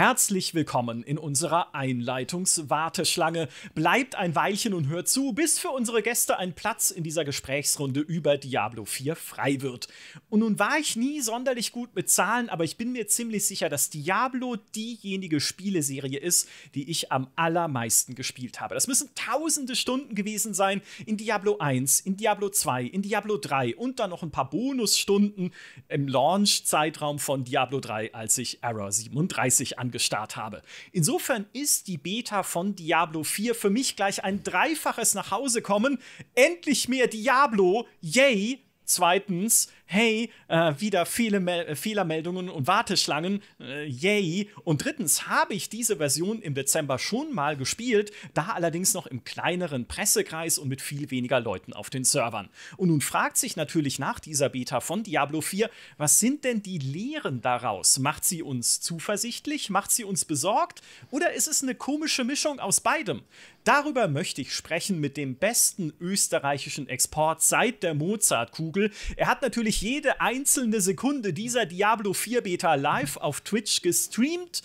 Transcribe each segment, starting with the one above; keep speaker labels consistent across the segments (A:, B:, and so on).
A: Herzlich willkommen in unserer Einleitungswarteschlange. Bleibt ein Weilchen und hört zu, bis für unsere Gäste ein Platz in dieser Gesprächsrunde über Diablo 4 frei wird. Und nun war ich nie sonderlich gut mit Zahlen, aber ich bin mir ziemlich sicher, dass Diablo diejenige Spieleserie ist, die ich am allermeisten gespielt habe. Das müssen tausende Stunden gewesen sein in Diablo 1, in Diablo 2, in Diablo 3 und dann noch ein paar Bonusstunden im Launch-Zeitraum von Diablo 3, als ich Error 37 angefangen angestarrt habe. Insofern ist die Beta von Diablo 4 für mich gleich ein dreifaches Nachhausekommen. Endlich mehr Diablo, yay! Zweitens, hey, äh, wieder viele Mel äh, Fehlermeldungen und Warteschlangen, äh, yay. Und drittens habe ich diese Version im Dezember schon mal gespielt, da allerdings noch im kleineren Pressekreis und mit viel weniger Leuten auf den Servern. Und nun fragt sich natürlich nach dieser Beta von Diablo 4, was sind denn die Lehren daraus? Macht sie uns zuversichtlich? Macht sie uns besorgt? Oder ist es eine komische Mischung aus beidem? Darüber möchte ich sprechen mit dem besten österreichischen Export seit der Mozartkugel. Er hat natürlich jede einzelne Sekunde dieser Diablo 4 Beta live auf Twitch gestreamt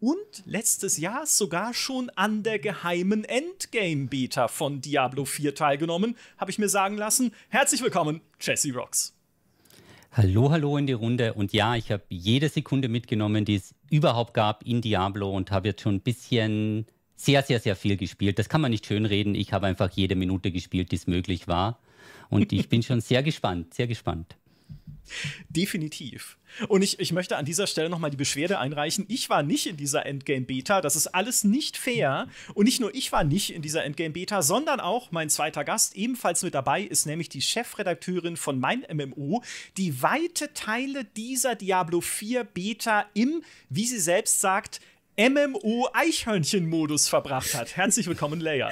A: und letztes Jahr sogar schon an der geheimen Endgame Beta von Diablo 4 teilgenommen, habe ich mir sagen lassen. Herzlich willkommen, Jesse Rocks.
B: Hallo, hallo in die Runde. Und ja, ich habe jede Sekunde mitgenommen, die es überhaupt gab in Diablo und habe jetzt schon ein bisschen sehr, sehr, sehr viel gespielt. Das kann man nicht schönreden. Ich habe einfach jede Minute gespielt, die es möglich war. Und ich bin schon sehr gespannt, sehr gespannt.
A: Definitiv. Und ich, ich möchte an dieser Stelle nochmal die Beschwerde einreichen. Ich war nicht in dieser Endgame-Beta. Das ist alles nicht fair. Und nicht nur ich war nicht in dieser Endgame-Beta, sondern auch mein zweiter Gast, ebenfalls mit dabei, ist nämlich die Chefredakteurin von Mein MMO, die weite Teile dieser Diablo 4-Beta im, wie sie selbst sagt, MMO-Eichhörnchen-Modus verbracht hat. Herzlich willkommen, Leia.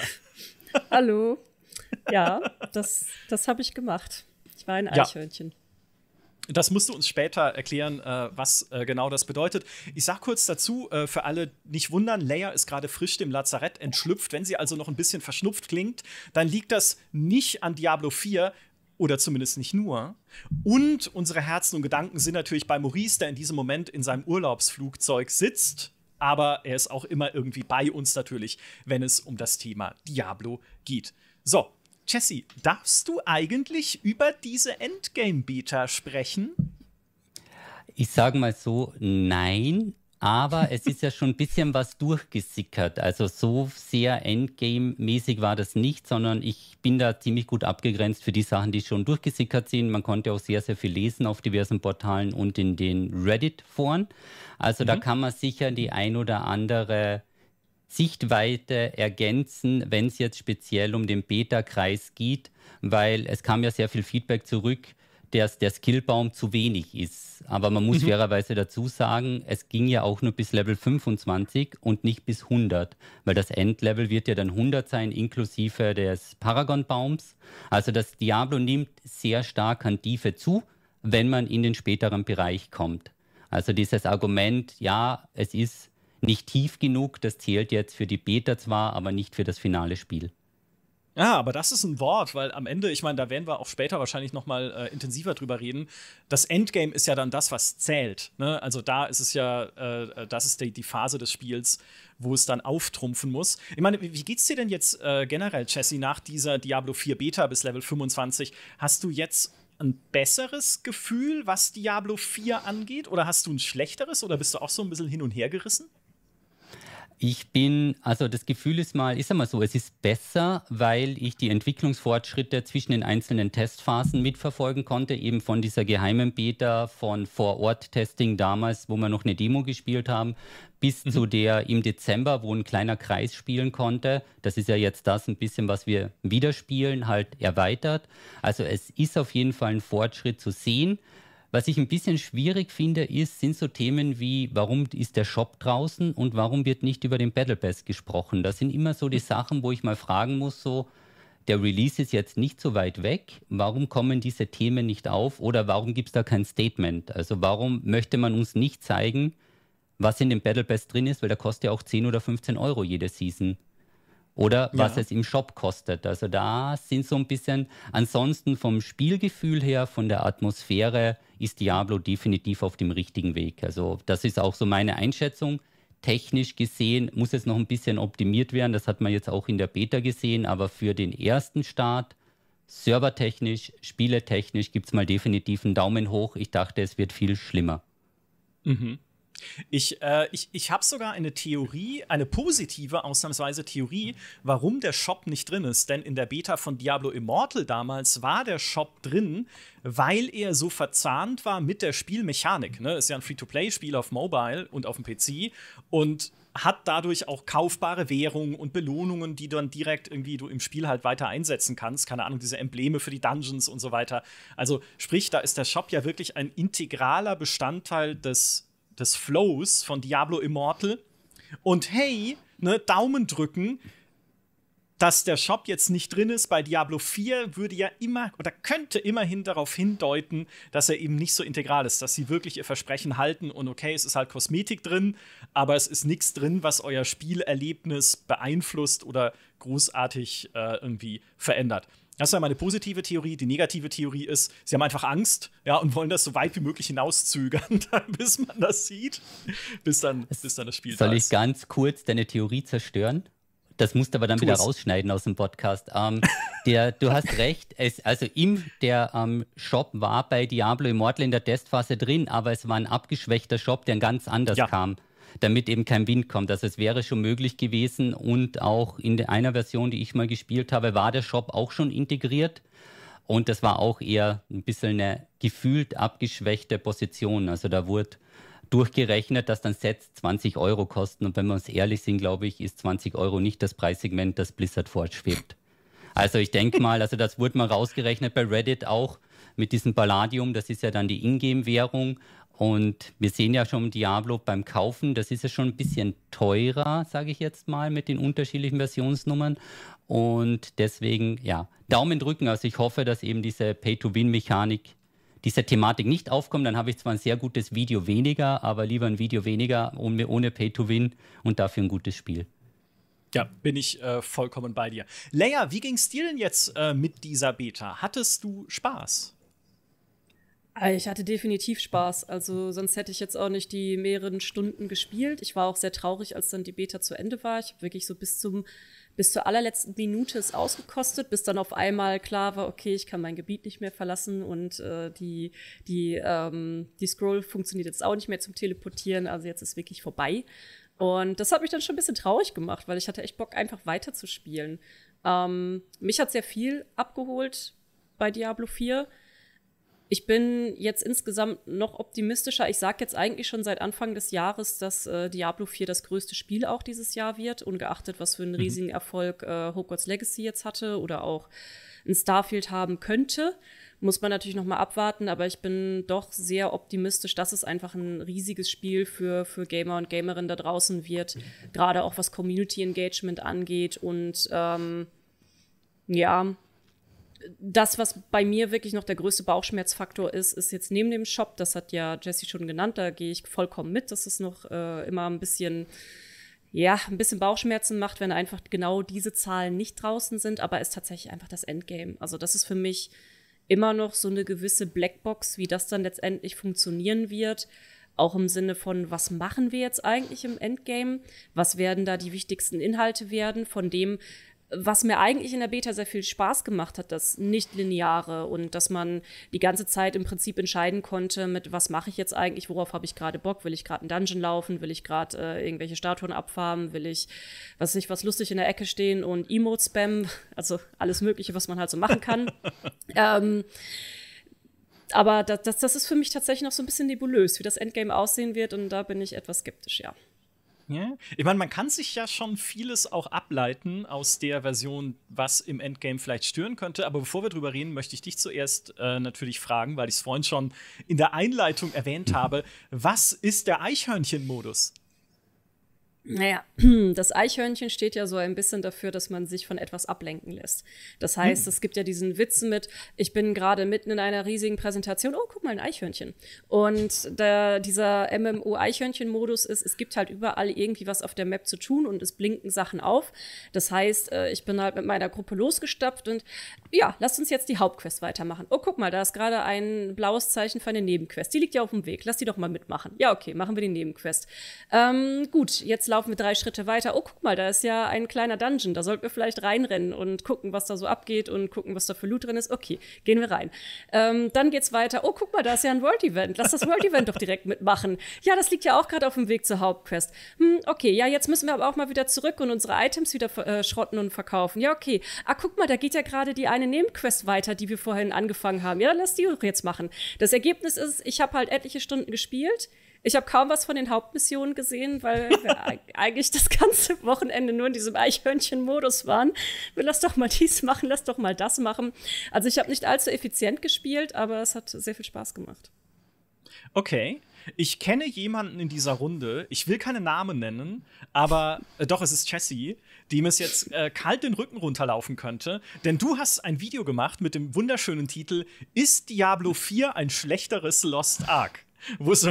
C: Hallo. Ja, das, das habe ich gemacht. Ich war ein Eichhörnchen.
A: Ja das musst du uns später erklären, äh, was äh, genau das bedeutet. Ich sag kurz dazu, äh, für alle nicht wundern, Leia ist gerade frisch dem Lazarett entschlüpft. Wenn sie also noch ein bisschen verschnupft klingt, dann liegt das nicht an Diablo 4, oder zumindest nicht nur. Und unsere Herzen und Gedanken sind natürlich bei Maurice, der in diesem Moment in seinem Urlaubsflugzeug sitzt. Aber er ist auch immer irgendwie bei uns natürlich, wenn es um das Thema Diablo geht. So, Jesse, darfst du eigentlich über diese Endgame-Beta sprechen?
B: Ich sage mal so, nein, aber es ist ja schon ein bisschen was durchgesickert. Also so sehr Endgame-mäßig war das nicht, sondern ich bin da ziemlich gut abgegrenzt für die Sachen, die schon durchgesickert sind. Man konnte auch sehr, sehr viel lesen auf diversen Portalen und in den Reddit-Foren. Also mhm. da kann man sicher die ein oder andere Sichtweite ergänzen, wenn es jetzt speziell um den Beta-Kreis geht, weil es kam ja sehr viel Feedback zurück, dass der Skillbaum zu wenig ist. Aber man muss mhm. fairerweise dazu sagen, es ging ja auch nur bis Level 25 und nicht bis 100, weil das Endlevel wird ja dann 100 sein, inklusive des Paragon-Baums. Also das Diablo nimmt sehr stark an Tiefe zu, wenn man in den späteren Bereich kommt. Also dieses Argument, ja, es ist nicht tief genug. Das zählt jetzt für die Beta zwar, aber nicht für das finale Spiel.
A: Ja, aber das ist ein Wort, weil am Ende, ich meine, da werden wir auch später wahrscheinlich noch mal äh, intensiver drüber reden. Das Endgame ist ja dann das, was zählt. Ne? Also da ist es ja, äh, das ist die, die, Phase des Spiels, wo es dann auftrumpfen muss. Ich meine, wie geht's dir denn jetzt äh, generell, Jesse, nach dieser Diablo 4 Beta bis Level 25? Hast du jetzt ein besseres Gefühl, was Diablo 4 angeht? Oder hast du ein schlechteres? Oder bist du auch so ein bisschen hin und her gerissen?
B: Ich bin, also das Gefühl ist mal, ist einmal so, es ist besser, weil ich die Entwicklungsfortschritte zwischen den einzelnen Testphasen mitverfolgen konnte, eben von dieser geheimen Beta, von Vor-Ort-Testing damals, wo wir noch eine Demo gespielt haben, bis mhm. zu der im Dezember, wo ein kleiner Kreis spielen konnte. Das ist ja jetzt das ein bisschen, was wir wieder spielen, halt erweitert. Also es ist auf jeden Fall ein Fortschritt zu sehen. Was ich ein bisschen schwierig finde, ist, sind so Themen wie, warum ist der Shop draußen und warum wird nicht über den Battle Pass gesprochen? Das sind immer so die mhm. Sachen, wo ich mal fragen muss, so, der Release ist jetzt nicht so weit weg, warum kommen diese Themen nicht auf oder warum gibt es da kein Statement? Also warum möchte man uns nicht zeigen, was in dem Battle Pass drin ist, weil der kostet ja auch 10 oder 15 Euro jede Season oder was ja. es im Shop kostet. Also da sind so ein bisschen, ansonsten vom Spielgefühl her, von der Atmosphäre ist Diablo definitiv auf dem richtigen Weg. Also das ist auch so meine Einschätzung. Technisch gesehen muss es noch ein bisschen optimiert werden. Das hat man jetzt auch in der Beta gesehen, aber für den ersten Start, servertechnisch, spieletechnisch, gibt es mal definitiv einen Daumen hoch. Ich dachte, es wird viel schlimmer.
A: Mhm. Ich, äh, ich, ich habe sogar eine Theorie, eine positive ausnahmsweise Theorie, warum der Shop nicht drin ist. Denn in der Beta von Diablo Immortal damals war der Shop drin, weil er so verzahnt war mit der Spielmechanik. Ne? Ist ja ein Free-to-Play-Spiel auf Mobile und auf dem PC und hat dadurch auch kaufbare Währungen und Belohnungen, die dann direkt irgendwie du im Spiel halt weiter einsetzen kannst. Keine Ahnung, diese Embleme für die Dungeons und so weiter. Also sprich, da ist der Shop ja wirklich ein integraler Bestandteil des des Flows von Diablo Immortal. Und hey, ne, Daumen drücken, dass der Shop jetzt nicht drin ist bei Diablo 4, würde ja immer oder könnte immerhin darauf hindeuten, dass er eben nicht so integral ist, dass sie wirklich ihr Versprechen halten und okay, es ist halt Kosmetik drin, aber es ist nichts drin, was euer Spielerlebnis beeinflusst oder großartig äh, irgendwie verändert. Das ist ja meine positive Theorie. Die negative Theorie ist, sie haben einfach Angst, ja, und wollen das so weit wie möglich hinauszögern, bis man das sieht, bis dann, bis dann das Spiel Soll da ich
B: ganz kurz deine Theorie zerstören? Das musst du aber dann tu wieder es. rausschneiden aus dem Podcast. Ähm, der, du hast recht, es, also im der ähm, Shop war bei Diablo Immortal in der Testphase drin, aber es war ein abgeschwächter Shop, der ganz anders ja. kam damit eben kein Wind kommt. Also es wäre schon möglich gewesen und auch in einer Version, die ich mal gespielt habe, war der Shop auch schon integriert. Und das war auch eher ein bisschen eine gefühlt abgeschwächte Position. Also da wurde durchgerechnet, dass dann Sets 20 Euro kosten. Und wenn wir uns ehrlich sind, glaube ich, ist 20 Euro nicht das Preissegment, das Blizzard fortschwebt. Also ich denke mal, also das wurde mal rausgerechnet bei Reddit auch mit diesem Palladium, das ist ja dann die Ingame-Währung und wir sehen ja schon Diablo beim Kaufen, das ist ja schon ein bisschen teurer, sage ich jetzt mal, mit den unterschiedlichen Versionsnummern. Und deswegen, ja, Daumen drücken. Also ich hoffe, dass eben diese Pay-to-Win-Mechanik dieser Thematik nicht aufkommt. Dann habe ich zwar ein sehr gutes Video weniger, aber lieber ein Video weniger ohne,
A: Pay-to-Win und dafür ein gutes Spiel. Ja, bin ich äh, vollkommen bei dir. Leia, wie ging es dir denn jetzt äh, mit dieser Beta? Hattest du Spaß?
C: Ich hatte definitiv Spaß. Also sonst hätte ich jetzt auch nicht die mehreren Stunden gespielt. Ich war auch sehr traurig, als dann die Beta zu Ende war. Ich habe wirklich so bis zum bis zur allerletzten Minute es ausgekostet, bis dann auf einmal klar war, okay, ich kann mein Gebiet nicht mehr verlassen und äh, die, die, ähm, die Scroll funktioniert jetzt auch nicht mehr zum Teleportieren. Also jetzt ist wirklich vorbei. Und das hat mich dann schon ein bisschen traurig gemacht, weil ich hatte echt Bock, einfach weiterzuspielen. Ähm, mich hat sehr viel abgeholt bei Diablo 4 ich bin jetzt insgesamt noch optimistischer. Ich sage jetzt eigentlich schon seit Anfang des Jahres, dass äh, Diablo 4 das größte Spiel auch dieses Jahr wird, ungeachtet, was für einen mhm. riesigen Erfolg äh, Hogwarts Legacy jetzt hatte oder auch ein Starfield haben könnte. Muss man natürlich noch mal abwarten, aber ich bin doch sehr optimistisch, dass es einfach ein riesiges Spiel für, für Gamer und Gamerinnen da draußen wird. Mhm. Gerade auch was Community Engagement angeht und ähm, ja, das, was bei mir wirklich noch der größte Bauchschmerzfaktor ist, ist jetzt neben dem Shop, das hat ja Jesse schon genannt, da gehe ich vollkommen mit, dass es noch äh, immer ein bisschen, ja, ein bisschen Bauchschmerzen macht, wenn einfach genau diese Zahlen nicht draußen sind, aber ist tatsächlich einfach das Endgame. Also das ist für mich immer noch so eine gewisse Blackbox, wie das dann letztendlich funktionieren wird. Auch im Sinne von, was machen wir jetzt eigentlich im Endgame? Was werden da die wichtigsten Inhalte werden? Von dem, was mir eigentlich in der Beta sehr viel Spaß gemacht hat, das Nicht-Lineare und dass man die ganze Zeit im Prinzip entscheiden konnte, mit was mache ich jetzt eigentlich, worauf habe ich gerade Bock, will ich gerade einen Dungeon laufen, will ich gerade äh, irgendwelche Statuen abfarmen, will ich, was ich, was lustig in der Ecke stehen und Emote spammen, also alles Mögliche, was man halt so machen kann. ähm, aber das, das, das ist für mich tatsächlich noch so ein bisschen nebulös, wie das Endgame aussehen wird und da bin ich etwas skeptisch, ja.
A: Ja. Ich meine, man kann sich ja schon vieles auch ableiten aus der Version, was im Endgame vielleicht stören könnte. Aber bevor wir drüber reden, möchte ich dich zuerst äh, natürlich fragen, weil ich es vorhin schon in der Einleitung erwähnt habe. Was ist der Eichhörnchen-Modus?
C: Naja, das Eichhörnchen steht ja so ein bisschen dafür, dass man sich von etwas ablenken lässt. Das heißt, hm. es gibt ja diesen Witz mit, ich bin gerade mitten in einer riesigen Präsentation, oh, guck mal, ein Eichhörnchen. Und der, dieser MMO-Eichhörnchen-Modus ist, es gibt halt überall irgendwie was auf der Map zu tun und es blinken Sachen auf. Das heißt, äh, ich bin halt mit meiner Gruppe losgestapft und ja, lasst uns jetzt die Hauptquest weitermachen. Oh, guck mal, da ist gerade ein blaues Zeichen für eine Nebenquest. Die liegt ja auf dem Weg, lass die doch mal mitmachen. Ja, okay, machen wir die Nebenquest. Ähm, gut, jetzt laufen wir drei Schritte weiter. Oh, guck mal, da ist ja ein kleiner Dungeon. Da sollten wir vielleicht reinrennen und gucken, was da so abgeht und gucken, was da für Loot drin ist. Okay, gehen wir rein. Ähm, dann geht's weiter. Oh, guck mal, da ist ja ein World Event. Lass das World Event doch direkt mitmachen. Ja, das liegt ja auch gerade auf dem Weg zur Hauptquest. Hm, okay, ja, jetzt müssen wir aber auch mal wieder zurück und unsere Items wieder äh, schrotten und verkaufen. Ja, okay. Ah, guck mal, da geht ja gerade die eine Nebenquest weiter, die wir vorhin angefangen haben. Ja, dann lass die doch jetzt machen. Das Ergebnis ist, ich habe halt etliche Stunden gespielt ich habe kaum was von den Hauptmissionen gesehen, weil wir eigentlich das ganze Wochenende nur in diesem Eichhörnchen-Modus waren. Wir lass doch mal dies machen, lass doch mal das machen. Also ich habe nicht allzu effizient gespielt, aber es hat sehr viel Spaß gemacht.
A: Okay. Ich kenne jemanden in dieser Runde, ich will keine Namen nennen, aber äh, doch, es ist Chessie, dem es jetzt äh, kalt den Rücken runterlaufen könnte, denn du hast ein Video gemacht mit dem wunderschönen Titel Ist Diablo 4 ein schlechteres Lost Ark? Wo es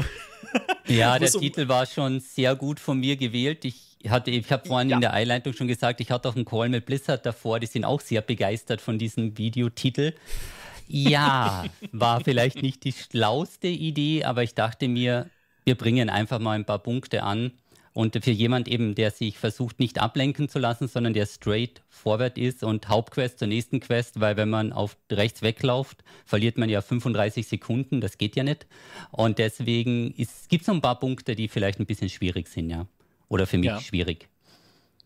B: ja, der um Titel war schon sehr gut von mir gewählt. Ich hatte, ich habe vorhin ja. in der Einleitung schon gesagt, ich hatte auch einen Call mit Blizzard davor, die sind auch sehr begeistert von diesem Videotitel. Ja, war vielleicht nicht die schlauste Idee, aber ich dachte mir, wir bringen einfach mal ein paar Punkte an und für jemand eben, der sich versucht, nicht ablenken zu lassen, sondern der straight vorwärts ist und Hauptquest zur nächsten Quest, weil wenn man auf rechts wegläuft, verliert man ja 35 Sekunden, das geht ja nicht. Und deswegen gibt es so ein paar Punkte, die vielleicht ein bisschen schwierig sind, ja. Oder für mich ja. schwierig.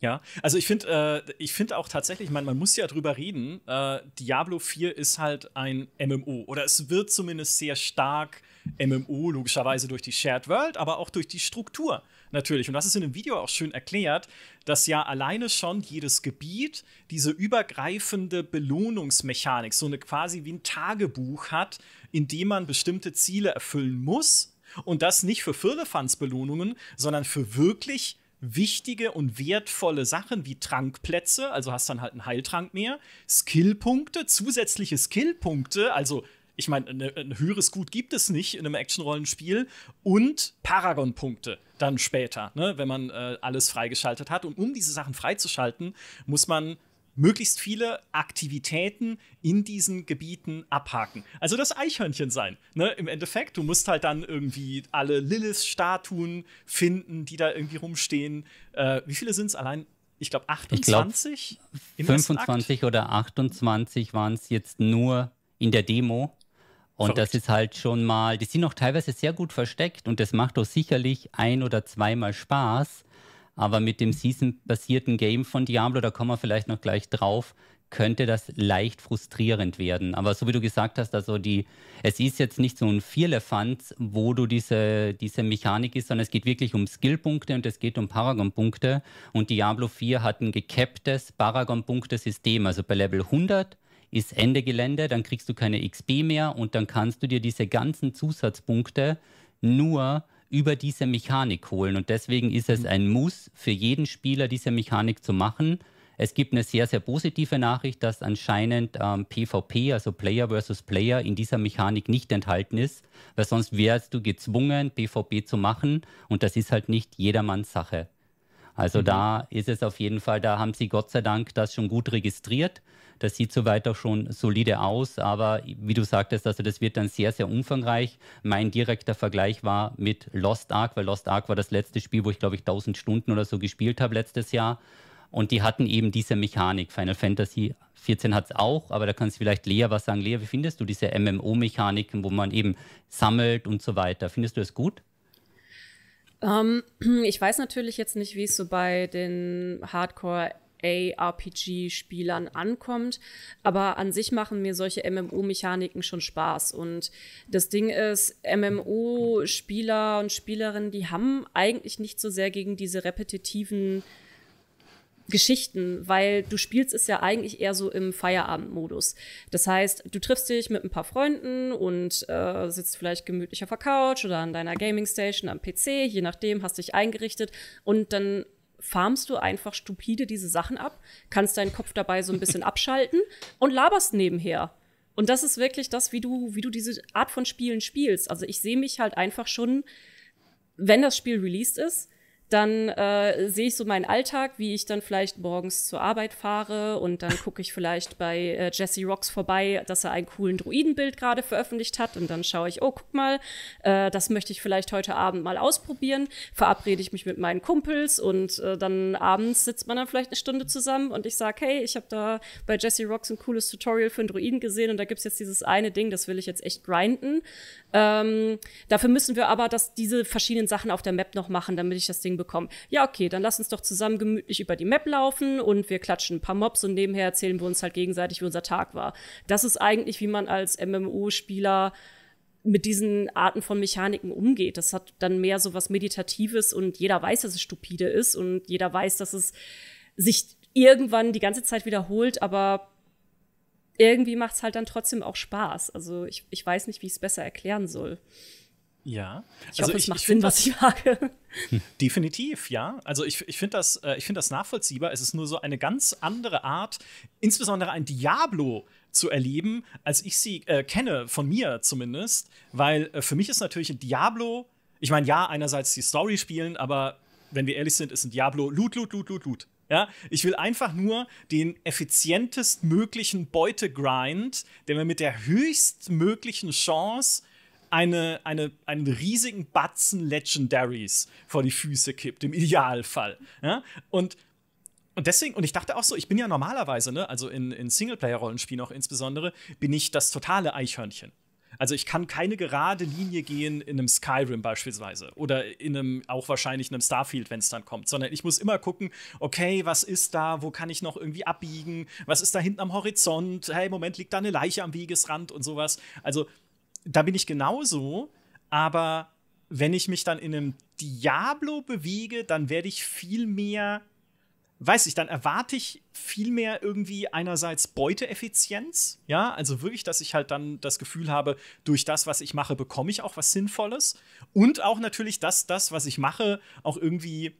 A: Ja, also ich finde äh, find auch tatsächlich, man, man muss ja drüber reden, äh, Diablo 4 ist halt ein MMO oder es wird zumindest sehr stark MMO, logischerweise durch die Shared World, aber auch durch die Struktur. Natürlich. Und das ist in dem Video auch schön erklärt, dass ja alleine schon jedes Gebiet diese übergreifende Belohnungsmechanik, so eine quasi wie ein Tagebuch hat, in dem man bestimmte Ziele erfüllen muss. Und das nicht für Firlefanz-Belohnungen, sondern für wirklich wichtige und wertvolle Sachen wie Trankplätze, also hast dann halt einen Heiltrank mehr, Skillpunkte, zusätzliche Skillpunkte, also ich meine, ne, ein höheres Gut gibt es nicht in einem Action-Rollenspiel und Paragon-Punkte dann später, ne, wenn man äh, alles freigeschaltet hat. Und um diese Sachen freizuschalten, muss man möglichst viele Aktivitäten in diesen Gebieten abhaken. Also das Eichhörnchen sein. Ne? Im Endeffekt, du musst halt dann irgendwie alle Lilith-Statuen finden, die da irgendwie rumstehen. Äh, wie viele sind es allein? Ich glaube 28? Ich glaub,
B: 25 oder 28 waren es jetzt nur in der Demo. Und Verrückt. das ist halt schon mal, die sind auch teilweise sehr gut versteckt und das macht doch sicherlich ein oder zweimal Spaß. Aber mit dem Season-basierten Game von Diablo, da kommen wir vielleicht noch gleich drauf, könnte das leicht frustrierend werden. Aber so wie du gesagt hast, also die, es ist jetzt nicht so ein Vierlefanz, wo du diese, diese Mechanik ist, sondern es geht wirklich um Skillpunkte und es geht um Paragon-Punkte. Und Diablo 4 hat ein gecapptes Paragon-Punkte-System. Also bei Level 100 ist Ende Gelände, dann kriegst du keine XP mehr und dann kannst du dir diese ganzen Zusatzpunkte nur über diese Mechanik holen. Und deswegen ist es mhm. ein Muss für jeden Spieler, diese Mechanik zu machen. Es gibt eine sehr, sehr positive Nachricht, dass anscheinend ähm, PvP, also Player versus Player, in dieser Mechanik nicht enthalten ist, weil sonst wärst du gezwungen, PvP zu machen und das ist halt nicht jedermanns Sache. Also mhm. da ist es auf jeden Fall, da haben sie Gott sei Dank das schon gut registriert. Das sieht soweit auch schon solide aus, aber wie du sagtest, also das wird dann sehr, sehr umfangreich. Mein direkter Vergleich war mit Lost Ark, weil Lost Ark war das letzte Spiel, wo ich glaube ich 1000 Stunden oder so gespielt habe letztes Jahr. Und die hatten eben diese Mechanik. Final Fantasy 14 hat es auch, aber da kannst du vielleicht Lea was sagen. Lea, wie findest du diese MMO-Mechaniken, wo man eben sammelt und so weiter? Findest du es gut?
C: Um, ähm, ich weiß natürlich jetzt nicht, wie es so bei den Hardcore rpg spielern ankommt. Aber an sich machen mir solche MMO-Mechaniken schon Spaß. Und das Ding ist, MMO-Spieler und Spielerinnen, die haben eigentlich nicht so sehr gegen diese repetitiven Geschichten, weil du spielst es ja eigentlich eher so im Feierabendmodus. Das heißt, du triffst dich mit ein paar Freunden und äh, sitzt vielleicht gemütlich auf der Couch oder an deiner Gaming Station am PC, je nachdem, hast dich eingerichtet und dann farmst du einfach stupide diese Sachen ab, kannst deinen Kopf dabei so ein bisschen abschalten und laberst nebenher. Und das ist wirklich das, wie du, wie du diese Art von Spielen spielst. Also ich sehe mich halt einfach schon, wenn das Spiel released ist, dann äh, sehe ich so meinen Alltag, wie ich dann vielleicht morgens zur Arbeit fahre und dann gucke ich vielleicht bei äh, Jesse Rocks vorbei, dass er ein coolen Druidenbild gerade veröffentlicht hat und dann schaue ich, oh, guck mal, äh, das möchte ich vielleicht heute Abend mal ausprobieren, verabrede ich mich mit meinen Kumpels und äh, dann abends sitzt man dann vielleicht eine Stunde zusammen und ich sage, hey, ich habe da bei Jesse Rocks ein cooles Tutorial für einen Druiden gesehen und da gibt es jetzt dieses eine Ding, das will ich jetzt echt grinden. Ähm, dafür müssen wir aber das, diese verschiedenen Sachen auf der Map noch machen, damit ich das Ding bekomme hinbekommen. Ja, okay, dann lass uns doch zusammen gemütlich über die Map laufen und wir klatschen ein paar Mobs und nebenher erzählen wir uns halt gegenseitig, wie unser Tag war. Das ist eigentlich, wie man als MMO-Spieler mit diesen Arten von Mechaniken umgeht. Das hat dann mehr so was Meditatives und jeder weiß, dass es stupide ist und jeder weiß, dass es sich irgendwann die ganze Zeit wiederholt, aber irgendwie macht es halt dann trotzdem auch Spaß. Also ich, ich weiß nicht, wie ich es besser erklären soll.
A: Ja. Ich also hoffe, es macht Sinn, was ich sage. Hm. Definitiv, ja. Also ich, ich finde das, äh, find das nachvollziehbar. Es ist nur so eine ganz andere Art, insbesondere ein Diablo zu erleben, als ich sie äh, kenne, von mir zumindest. Weil äh, für mich ist natürlich ein Diablo, ich meine, ja, einerseits die Story spielen, aber wenn wir ehrlich sind, ist ein Diablo Loot, Loot, Loot, Loot, Loot. Ja, ich will einfach nur den effizientestmöglichen Beutegrind, der mir mit der höchstmöglichen Chance eine, eine, einen riesigen Batzen Legendaries vor die Füße kippt, im Idealfall. Ja? Und und deswegen, und ich dachte auch so, ich bin ja normalerweise, ne, also in, in Singleplayer-Rollenspielen auch insbesondere, bin ich das totale Eichhörnchen. Also ich kann keine gerade Linie gehen in einem Skyrim beispielsweise oder in einem auch wahrscheinlich in einem Starfield, wenn es dann kommt, sondern ich muss immer gucken, okay, was ist da, wo kann ich noch irgendwie abbiegen, was ist da hinten am Horizont, hey, Moment, liegt da eine Leiche am Wegesrand und sowas. Also da bin ich genauso, aber wenn ich mich dann in einem Diablo bewege, dann werde ich viel mehr, weiß ich, dann erwarte ich viel mehr irgendwie einerseits Beuteeffizienz, ja, also wirklich, dass ich halt dann das Gefühl habe, durch das, was ich mache, bekomme ich auch was Sinnvolles und auch natürlich, dass das, was ich mache, auch irgendwie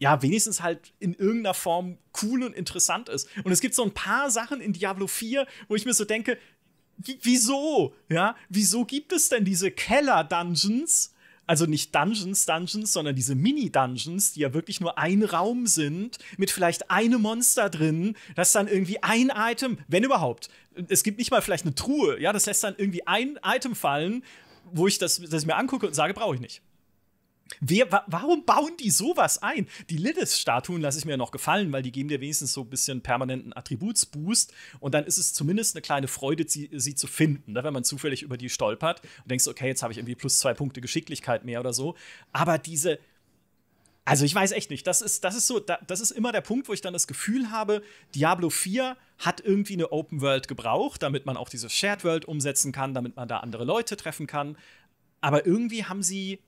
A: ja, wenigstens halt in irgendeiner Form cool und interessant ist. Und es gibt so ein paar Sachen in Diablo 4, wo ich mir so denke, wieso? Ja, wieso gibt es denn diese Keller-Dungeons? Also nicht Dungeons, Dungeons, sondern diese Mini-Dungeons, die ja wirklich nur ein Raum sind, mit vielleicht einem Monster drin, das dann irgendwie ein Item, wenn überhaupt, es gibt nicht mal vielleicht eine Truhe, ja, das lässt dann irgendwie ein Item fallen, wo ich das, das ich mir angucke und sage, brauche ich nicht. Wer, wa warum bauen die sowas ein? Die Lilith-Statuen lasse ich mir noch gefallen, weil die geben dir wenigstens so ein bisschen permanenten Attributsboost und dann ist es zumindest eine kleine Freude, sie, sie zu finden, ne? wenn man zufällig über die stolpert und denkst, okay, jetzt habe ich irgendwie plus zwei Punkte Geschicklichkeit mehr oder so. Aber diese, also ich weiß echt nicht, das ist, das ist so, das ist immer der Punkt, wo ich dann das Gefühl habe, Diablo 4 hat irgendwie eine Open World gebraucht, damit man auch diese Shared World umsetzen kann, damit man da andere Leute treffen kann. Aber irgendwie haben sie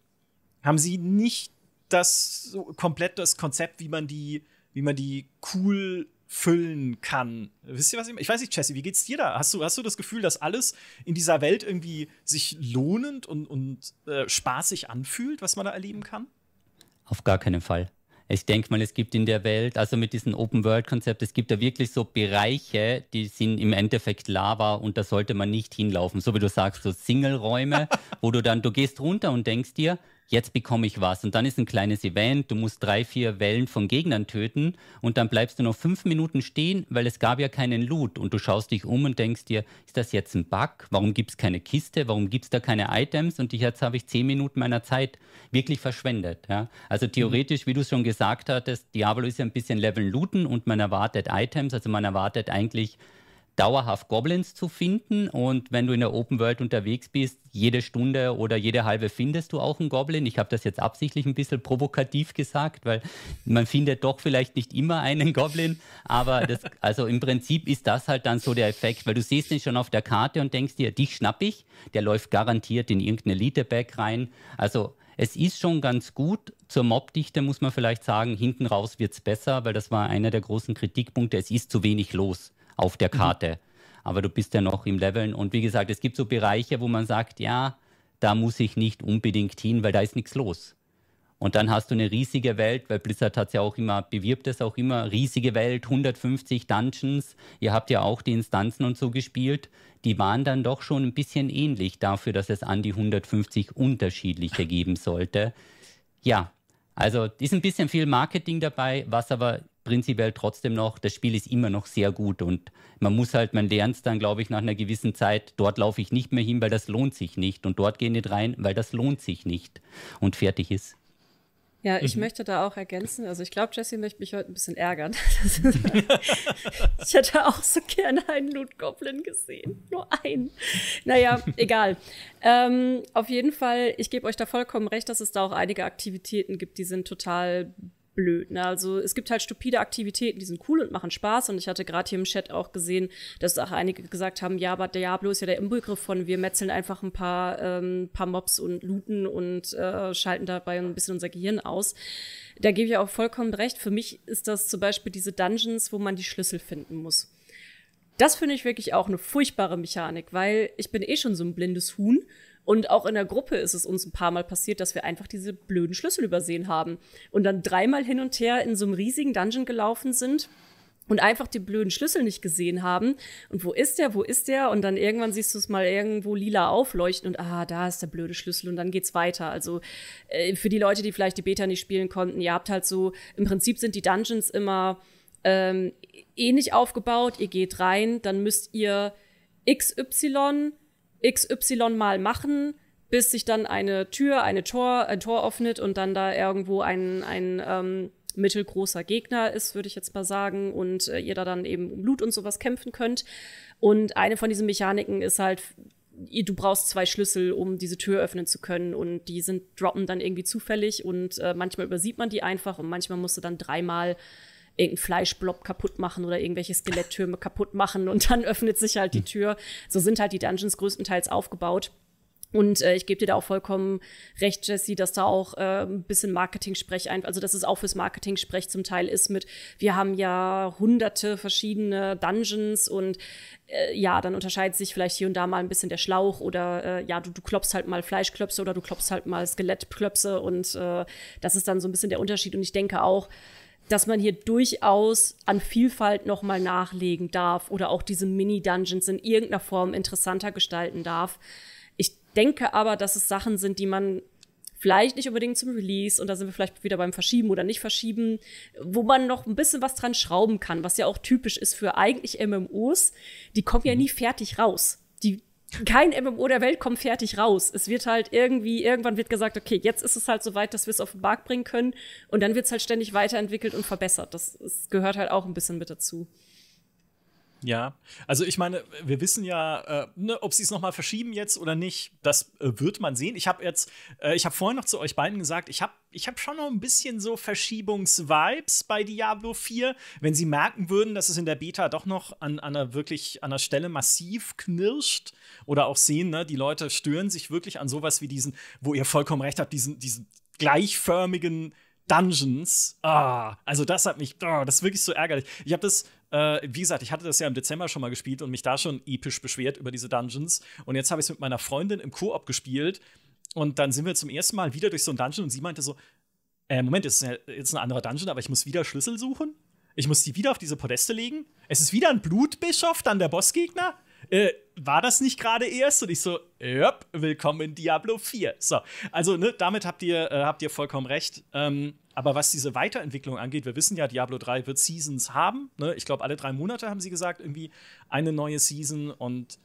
A: haben sie nicht das so komplett das Konzept, wie man die, wie man die cool füllen kann. Wisst ihr, was ich meine? Ich weiß nicht, Jesse, wie geht's dir da? Hast du, hast du das Gefühl, dass alles in dieser Welt irgendwie sich lohnend und, und äh, spaßig anfühlt, was man da erleben kann?
B: Auf gar keinen Fall. Ich denke mal, es gibt in der Welt, also mit diesem Open-World-Konzept, es gibt da wirklich so Bereiche, die sind im Endeffekt Lava und da sollte man nicht hinlaufen. So wie du sagst, so Single-Räume, wo du dann, du gehst runter und denkst dir, jetzt bekomme ich was. Und dann ist ein kleines Event, du musst drei, vier Wellen von Gegnern töten und dann bleibst du noch fünf Minuten stehen, weil es gab ja keinen Loot. Und du schaust dich um und denkst dir, ist das jetzt ein Bug? Warum gibt es keine Kiste? Warum gibt es da keine Items? Und jetzt habe ich zehn Minuten meiner Zeit wirklich verschwendet. Ja? Also theoretisch, wie du es schon gesagt hattest, Diablo ist ja ein bisschen Level looten und man erwartet Items, also man erwartet eigentlich dauerhaft Goblins zu finden. Und wenn du in der Open World unterwegs bist, jede Stunde oder jede halbe findest du auch einen Goblin. Ich habe das jetzt absichtlich ein bisschen provokativ gesagt, weil man findet doch vielleicht nicht immer einen Goblin. Aber das, also im Prinzip ist das halt dann so der Effekt, weil du siehst ihn schon auf der Karte und denkst dir, dich schnapp ich. Der läuft garantiert in irgendein Elite-Bag rein. Also es ist schon ganz gut. Zur Mobdichte muss man vielleicht sagen, hinten raus wird es besser, weil das war einer der großen Kritikpunkte. Es ist zu wenig los auf der mhm. Karte. Mhm. Aber du bist ja noch im Leveln. Und wie gesagt, es gibt so Bereiche, wo man sagt, ja, da muss ich nicht unbedingt hin, weil da ist nichts los. Und dann hast du eine riesige Welt, weil Blizzard hat es ja auch immer, bewirbt es auch immer, riesige Welt, 150 Dungeons. Ihr habt ja auch die Instanzen und so gespielt. Die waren dann doch schon ein bisschen ähnlich dafür, dass es an die 150 unterschiedliche geben sollte. Ja, also ist ein bisschen viel Marketing dabei, was aber prinzipiell trotzdem noch, das Spiel ist immer noch sehr gut und man muss halt, man lernt es dann, glaube ich, nach einer gewissen Zeit, dort laufe ich nicht mehr hin, weil das lohnt sich nicht und dort gehe ich nicht rein, weil das lohnt sich nicht und fertig ist. Ja, ich mhm.
C: möchte da auch ergänzen. Also ich glaube, Jesse möchte mich heute ein bisschen ärgern. ich hätte auch so gerne einen Loot Goblin gesehen. Nur einen. Naja, egal. Ähm, auf jeden Fall, ich gebe euch da vollkommen recht, dass es da auch einige Aktivitäten gibt, die sind total blöd. Ne? Also es gibt halt stupide Aktivitäten, die sind cool und machen Spaß. Und ich hatte gerade hier im Chat auch gesehen, dass auch einige gesagt haben, ja, aber Diablo ist ja der Inbegriff von, wir metzeln einfach ein paar, ähm, paar Mobs und looten und äh, schalten dabei ein bisschen unser Gehirn aus. Da gebe ich auch vollkommen recht. Für mich ist das zum Beispiel diese Dungeons, wo man die Schlüssel finden muss. Das finde ich wirklich auch eine furchtbare Mechanik, weil ich bin eh schon so ein blindes Huhn. Und auch in der Gruppe ist es uns ein paar Mal passiert, dass wir einfach diese blöden Schlüssel übersehen haben und dann dreimal hin und her in so einem riesigen Dungeon gelaufen sind und einfach die blöden Schlüssel nicht gesehen haben. Und wo ist der, wo ist der? Und dann irgendwann siehst du es mal irgendwo lila aufleuchten und ah, da ist der blöde Schlüssel und dann geht's weiter. Also äh, für die Leute, die vielleicht die Beta nicht spielen konnten, ihr habt halt so, im Prinzip sind die Dungeons immer ähm, e-, ähnlich aufgebaut. Ihr geht rein, dann müsst ihr XY XY mal machen, bis sich dann eine Tür, eine Tor, ein Tor öffnet und dann da irgendwo ein, ein ähm, mittelgroßer Gegner ist, würde ich jetzt mal sagen, und äh, ihr da dann eben um Loot und sowas kämpfen könnt. Und eine von diesen Mechaniken ist halt, du brauchst zwei Schlüssel, um diese Tür öffnen zu können und die sind droppen dann irgendwie zufällig und äh, manchmal übersieht man die einfach und manchmal musst du dann dreimal irgendeinen Fleischblob kaputt machen oder irgendwelche Skeletttürme kaputt machen und dann öffnet sich halt die hm. Tür. So sind halt die Dungeons größtenteils aufgebaut. Und äh, ich gebe dir da auch vollkommen recht, Jesse, dass da auch äh, ein bisschen Marketing-Sprech ein, also dass es auch fürs Marketing-Sprech zum Teil ist mit, wir haben ja hunderte verschiedene Dungeons und äh, ja, dann unterscheidet sich vielleicht hier und da mal ein bisschen der Schlauch oder äh, ja, du, du klopfst halt mal Fleischklöpse oder du klopfst halt mal Skelettklöpse und äh, das ist dann so ein bisschen der Unterschied. Und ich denke auch, dass man hier durchaus an Vielfalt nochmal nachlegen darf oder auch diese Mini-Dungeons in irgendeiner Form interessanter gestalten darf. Ich denke aber, dass es Sachen sind, die man vielleicht nicht unbedingt zum Release und da sind wir vielleicht wieder beim Verschieben oder nicht verschieben, wo man noch ein bisschen was dran schrauben kann, was ja auch typisch ist für eigentlich MMOs. Die kommen ja mhm. nie fertig raus. Die kein MMO der Welt kommt fertig raus. Es wird halt irgendwie, irgendwann wird gesagt, okay, jetzt ist es halt so weit, dass wir es auf den Markt bringen können. Und dann wird es halt ständig weiterentwickelt und verbessert. Das, das gehört halt auch ein bisschen mit dazu.
A: Ja, also ich meine, wir wissen ja, äh, ne, ob sie es nochmal verschieben jetzt oder nicht, das äh, wird man sehen. Ich habe jetzt, äh, ich habe vorhin noch zu euch beiden gesagt, ich habe ich hab schon noch ein bisschen so Verschiebungsvibes bei Diablo 4. Wenn sie merken würden, dass es in der Beta doch noch an, an einer wirklich, an einer Stelle massiv knirscht oder auch sehen, ne, die Leute stören sich wirklich an sowas wie diesen, wo ihr vollkommen recht habt, diesen, diesen gleichförmigen Dungeons. Ah, also das hat mich, oh, das ist wirklich so ärgerlich. Ich habe das äh, wie gesagt, ich hatte das ja im Dezember schon mal gespielt und mich da schon episch beschwert über diese Dungeons. Und jetzt habe ich es mit meiner Freundin im Koop gespielt. Und dann sind wir zum ersten Mal wieder durch so ein Dungeon und sie meinte so: äh, Moment, jetzt ist jetzt ein anderer Dungeon, aber ich muss wieder Schlüssel suchen. Ich muss die wieder auf diese Podeste legen. Es ist wieder ein Blutbischof, dann der Bossgegner. Äh, war das nicht gerade erst? Und ich so, jöp, willkommen in Diablo 4. So, also ne, damit habt ihr, äh, habt ihr vollkommen recht. Ähm, aber was diese Weiterentwicklung angeht, wir wissen ja, Diablo 3 wird Seasons haben. Ne? Ich glaube, alle drei Monate haben sie gesagt, irgendwie eine neue Season. Und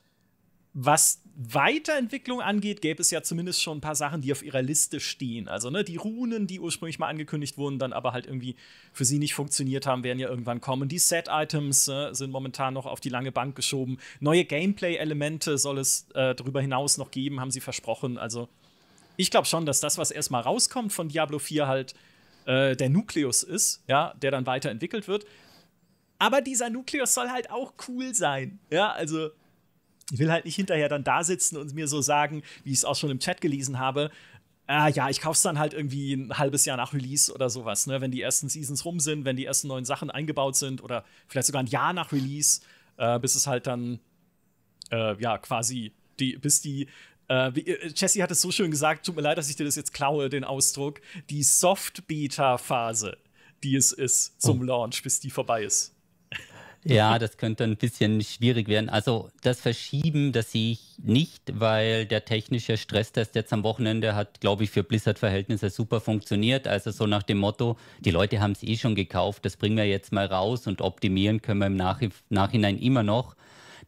A: was Weiterentwicklung angeht, gäbe es ja zumindest schon ein paar Sachen, die auf ihrer Liste stehen. Also ne, die Runen, die ursprünglich mal angekündigt wurden, dann aber halt irgendwie für sie nicht funktioniert haben, werden ja irgendwann kommen. Die Set-Items äh, sind momentan noch auf die lange Bank geschoben. Neue Gameplay-Elemente soll es äh, darüber hinaus noch geben, haben sie versprochen. Also ich glaube schon, dass das, was erstmal rauskommt von Diablo 4, halt äh, der Nukleus ist, ja, der dann weiterentwickelt wird. Aber dieser Nukleus soll halt auch cool sein. Ja, also ich will halt nicht hinterher dann da sitzen und mir so sagen, wie ich es auch schon im Chat gelesen habe, ah ja, ich kaufe es dann halt irgendwie ein halbes Jahr nach Release oder sowas, ne? Wenn die ersten Seasons rum sind, wenn die ersten neuen Sachen eingebaut sind oder vielleicht sogar ein Jahr nach Release, äh, bis es halt dann äh, ja quasi die, bis die äh, wie, äh, Jesse hat es so schön gesagt, tut mir leid, dass ich dir das jetzt klaue, den Ausdruck. Die Soft-Beta-Phase, die es ist zum oh. Launch, bis die vorbei ist.
B: Ja, das könnte ein bisschen schwierig werden. Also das Verschieben, das sehe ich nicht, weil der technische Stresstest jetzt am Wochenende hat, glaube ich, für Blizzard-Verhältnisse super funktioniert. Also so nach dem Motto, die Leute haben es eh schon gekauft, das bringen wir jetzt mal raus und optimieren können wir im Nachhinein immer noch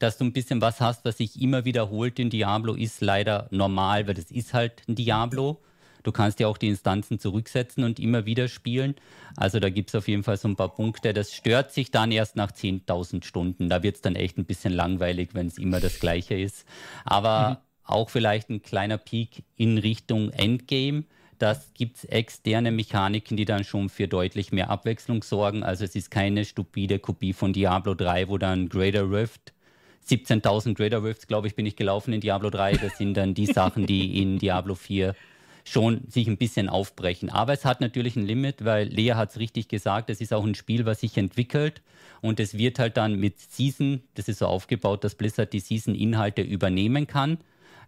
B: dass du ein bisschen was hast, was sich immer wiederholt in Diablo, ist leider normal, weil das ist halt ein Diablo. Du kannst ja auch die Instanzen zurücksetzen und immer wieder spielen. Also da gibt es auf jeden Fall so ein paar Punkte. Das stört sich dann erst nach 10.000 Stunden. Da wird es dann echt ein bisschen langweilig, wenn es immer das Gleiche ist. Aber mhm. auch vielleicht ein kleiner Peak in Richtung Endgame. Das gibt es externe Mechaniken, die dann schon für deutlich mehr Abwechslung sorgen. Also es ist keine stupide Kopie von Diablo 3, wo dann Greater Rift 17.000 Greater Rifts, glaube ich, bin ich gelaufen in Diablo 3. Das sind dann die Sachen, die in Diablo 4 schon sich ein bisschen aufbrechen. Aber es hat natürlich ein Limit, weil Lea hat es richtig gesagt, es ist auch ein Spiel, was sich entwickelt und es wird halt dann mit Season, das ist so aufgebaut, dass Blizzard die Season-Inhalte übernehmen kann.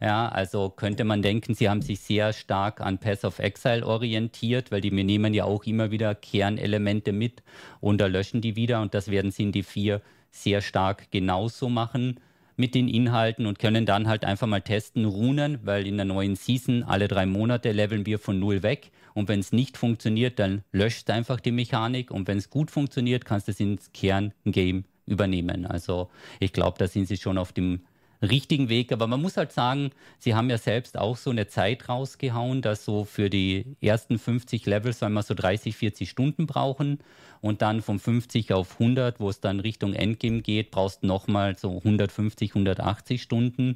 B: Ja, also könnte man denken, sie haben sich sehr stark an Path of Exile orientiert, weil die wir nehmen ja auch immer wieder Kernelemente mit und erlöschen die wieder und das werden sie in die vier sehr stark genauso machen mit den Inhalten und können dann halt einfach mal testen, runen, weil in der neuen Season alle drei Monate leveln wir von null weg. Und wenn es nicht funktioniert, dann löscht einfach die Mechanik. Und wenn es gut funktioniert, kannst du es ins Kerngame übernehmen. Also ich glaube, da sind sie schon auf dem richtigen Weg. Aber man muss halt sagen, sie haben ja selbst auch so eine Zeit rausgehauen, dass so für die ersten 50 Levels soll man so 30, 40 Stunden brauchen und dann von 50 auf 100, wo es dann Richtung Endgame geht, brauchst du nochmal so 150, 180 Stunden.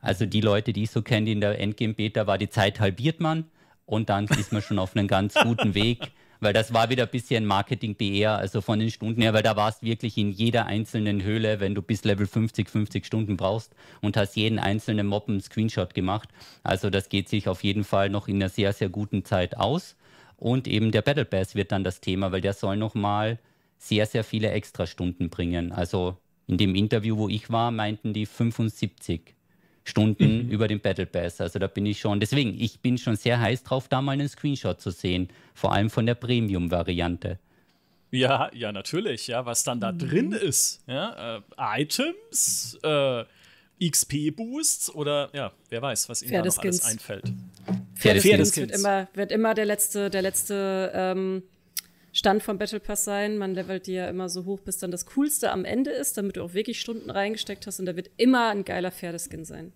B: Also die Leute, die ich so kenne, die in der Endgame-Beta war, die Zeit halbiert man und dann ist man schon auf einem ganz guten Weg, weil das war wieder ein bisschen Marketing-BR, e also von den Stunden her, weil da warst du wirklich in jeder einzelnen Höhle, wenn du bis Level 50, 50 Stunden brauchst und hast jeden einzelnen Mob einen Screenshot gemacht. Also das geht sich auf jeden Fall noch in einer sehr, sehr guten Zeit aus. Und eben der Battle Pass wird dann das Thema, weil der soll nochmal sehr, sehr viele Extra-Stunden bringen. Also in dem Interview, wo ich war, meinten die 75 Stunden mhm. über den Battle Pass. Also da bin ich schon, deswegen, ich bin schon sehr heiß drauf, da mal einen Screenshot zu sehen. Vor allem von der Premium-Variante.
A: Ja, ja, natürlich, ja, was dann da mhm. drin ist. Ja, äh, Items, äh, XP-Boosts oder ja, wer weiß, was ihnen da noch alles einfällt. Pferdeskins, wird
C: immer, wird immer der letzte, der letzte ähm, Stand vom Battle Pass sein. Man levelt die ja immer so hoch, bis dann das Coolste am Ende ist, damit du auch wirklich Stunden reingesteckt hast und da wird immer ein geiler Pferdeskin sein.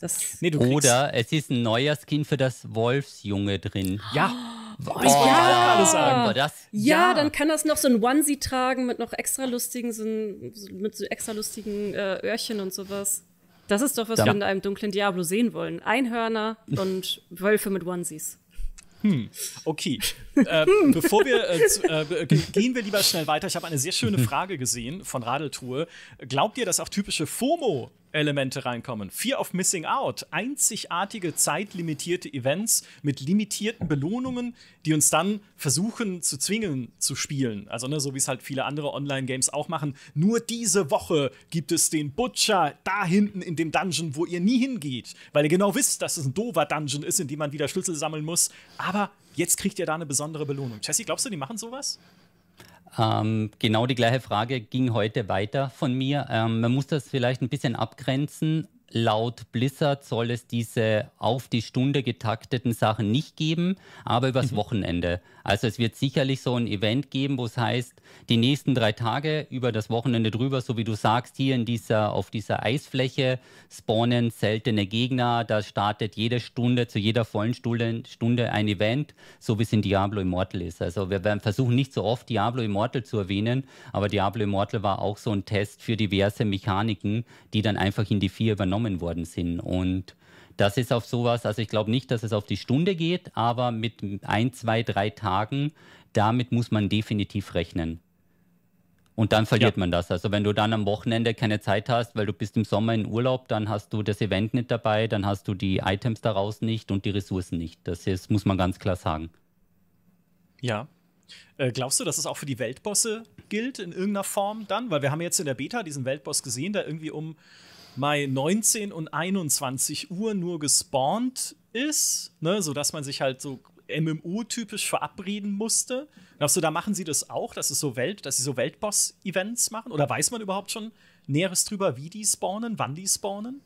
B: Das nee, Oder es ist ein neuer Skin für das Wolfsjunge drin. Ja. Oh, ja. Ja,
C: ja, dann kann das noch so ein Onesie tragen mit noch extra lustigen, so mit so extra lustigen äh, Öhrchen und sowas. Das ist doch, was ja. wir in einem dunklen Diablo sehen wollen. Einhörner und Wölfe mit Onesies.
A: Hm. Okay. Äh, bevor wir äh, äh gehen wir lieber schnell weiter. Ich habe eine sehr schöne mhm. Frage gesehen von Radeltruhe. Glaubt ihr, dass auch typische FOMO Elemente reinkommen. Fear of Missing Out, einzigartige zeitlimitierte Events mit limitierten Belohnungen, die uns dann versuchen zu zwingen zu spielen. Also ne, so wie es halt viele andere Online-Games auch machen. Nur diese Woche gibt es den Butcher da hinten in dem Dungeon, wo ihr nie hingeht, weil ihr genau wisst, dass es ein dover Dungeon ist, in dem man wieder Schlüssel sammeln muss. Aber jetzt kriegt ihr da eine besondere Belohnung. Jesse, glaubst du, die machen sowas?
B: Ähm, genau die gleiche Frage ging heute weiter von mir. Ähm, man muss das vielleicht ein bisschen abgrenzen. Laut Blizzard soll es diese auf die Stunde getakteten Sachen nicht geben, aber übers mhm. Wochenende. Also es wird sicherlich so ein Event geben, wo es heißt, die nächsten drei Tage über das Wochenende drüber, so wie du sagst, hier in dieser, auf dieser Eisfläche spawnen seltene Gegner. Da startet jede Stunde, zu jeder vollen Stunde ein Event, so wie es in Diablo Immortal ist. Also wir werden versuchen nicht so oft Diablo Immortal zu erwähnen, aber Diablo Immortal war auch so ein Test für diverse Mechaniken, die dann einfach in die vier übernommen worden sind. Und das ist auf sowas, also ich glaube nicht, dass es auf die Stunde geht, aber mit ein, zwei, drei Tagen, damit muss man definitiv rechnen. Und dann verliert ja. man das. Also wenn du dann am Wochenende keine Zeit hast, weil du bist im Sommer in Urlaub, dann hast du das Event nicht dabei, dann hast du die Items daraus nicht und die Ressourcen nicht. Das ist, muss man ganz klar sagen.
A: Ja. Äh, glaubst du, dass es auch für die Weltbosse gilt in irgendeiner Form dann? Weil wir haben jetzt in der Beta diesen Weltboss gesehen, der irgendwie um Mai 19 und 21 Uhr nur gespawnt ist, ne, sodass man sich halt so mmu typisch verabreden musste. Und so, da machen sie das auch, dass es so Welt, dass sie so Weltboss-Events machen? Oder weiß man überhaupt schon Näheres drüber, wie die spawnen, wann die spawnen?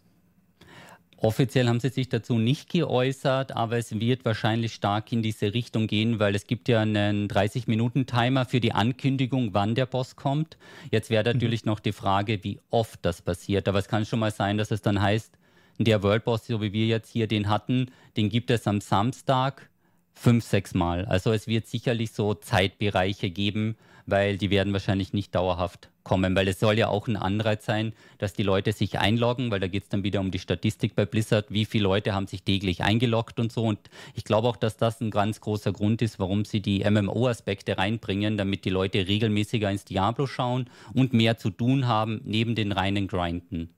B: Offiziell haben sie sich dazu nicht geäußert, aber es wird wahrscheinlich stark in diese Richtung gehen, weil es gibt ja einen 30-Minuten-Timer für die Ankündigung, wann der Boss kommt. Jetzt wäre mhm. natürlich mhm. noch die Frage, wie oft das passiert. Aber es kann schon mal sein, dass es dann heißt, der World Boss, so wie wir jetzt hier den hatten, den gibt es am Samstag fünf, sechs Mal. Also es wird sicherlich so Zeitbereiche geben, weil die werden wahrscheinlich nicht dauerhaft kommen, weil es soll ja auch ein Anreiz sein, dass die Leute sich einloggen, weil da geht es dann wieder um die Statistik bei Blizzard, wie viele Leute haben sich täglich eingeloggt und so. Und ich glaube auch, dass das ein ganz großer Grund ist, warum sie die MMO-Aspekte reinbringen, damit die Leute regelmäßiger ins Diablo schauen und mehr zu tun haben neben den reinen Grinden.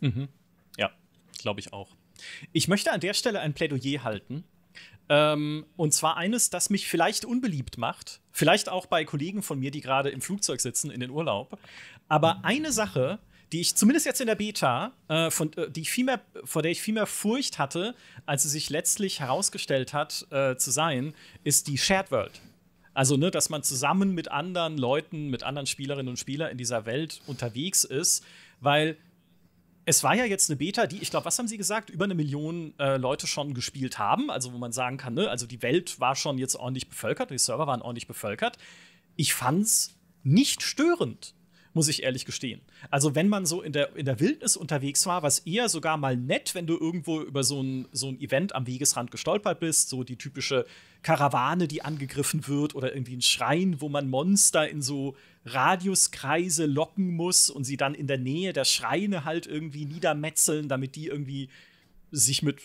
A: Mhm. Ja, glaube ich auch. Ich möchte an der Stelle ein Plädoyer halten ähm, und zwar eines, das mich vielleicht unbeliebt macht, vielleicht auch bei Kollegen von mir, die gerade im Flugzeug sitzen in den Urlaub. Aber eine Sache, die ich zumindest jetzt in der Beta, äh, von, äh, die ich viel mehr, vor der ich viel mehr Furcht hatte, als sie sich letztlich herausgestellt hat äh, zu sein, ist die Shared World. Also, ne, dass man zusammen mit anderen Leuten, mit anderen Spielerinnen und Spielern in dieser Welt unterwegs ist, weil es war ja jetzt eine Beta, die, ich glaube, was haben Sie gesagt, über eine Million äh, Leute schon gespielt haben. Also, wo man sagen kann, ne, also die Welt war schon jetzt ordentlich bevölkert, die Server waren ordentlich bevölkert. Ich fand's nicht störend muss ich ehrlich gestehen. Also, wenn man so in der, in der Wildnis unterwegs war, was eher sogar mal nett, wenn du irgendwo über so ein, so ein Event am Wegesrand gestolpert bist, so die typische Karawane, die angegriffen wird, oder irgendwie ein Schrein, wo man Monster in so Radiuskreise locken muss und sie dann in der Nähe der Schreine halt irgendwie niedermetzeln, damit die irgendwie sich mit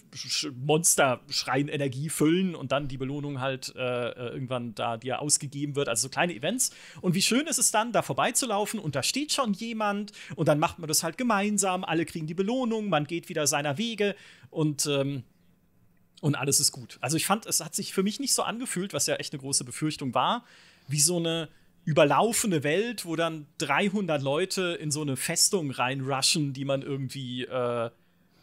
A: Monster-Schreien-Energie füllen und dann die Belohnung halt äh, äh, irgendwann da dir ausgegeben wird. Also so kleine Events. Und wie schön ist es dann, da vorbeizulaufen und da steht schon jemand und dann macht man das halt gemeinsam. Alle kriegen die Belohnung, man geht wieder seiner Wege und. Ähm, und alles ist gut. Also ich fand, es hat sich für mich nicht so angefühlt, was ja echt eine große Befürchtung war, wie so eine überlaufene Welt, wo dann 300 Leute in so eine Festung reinrushen, die man irgendwie äh,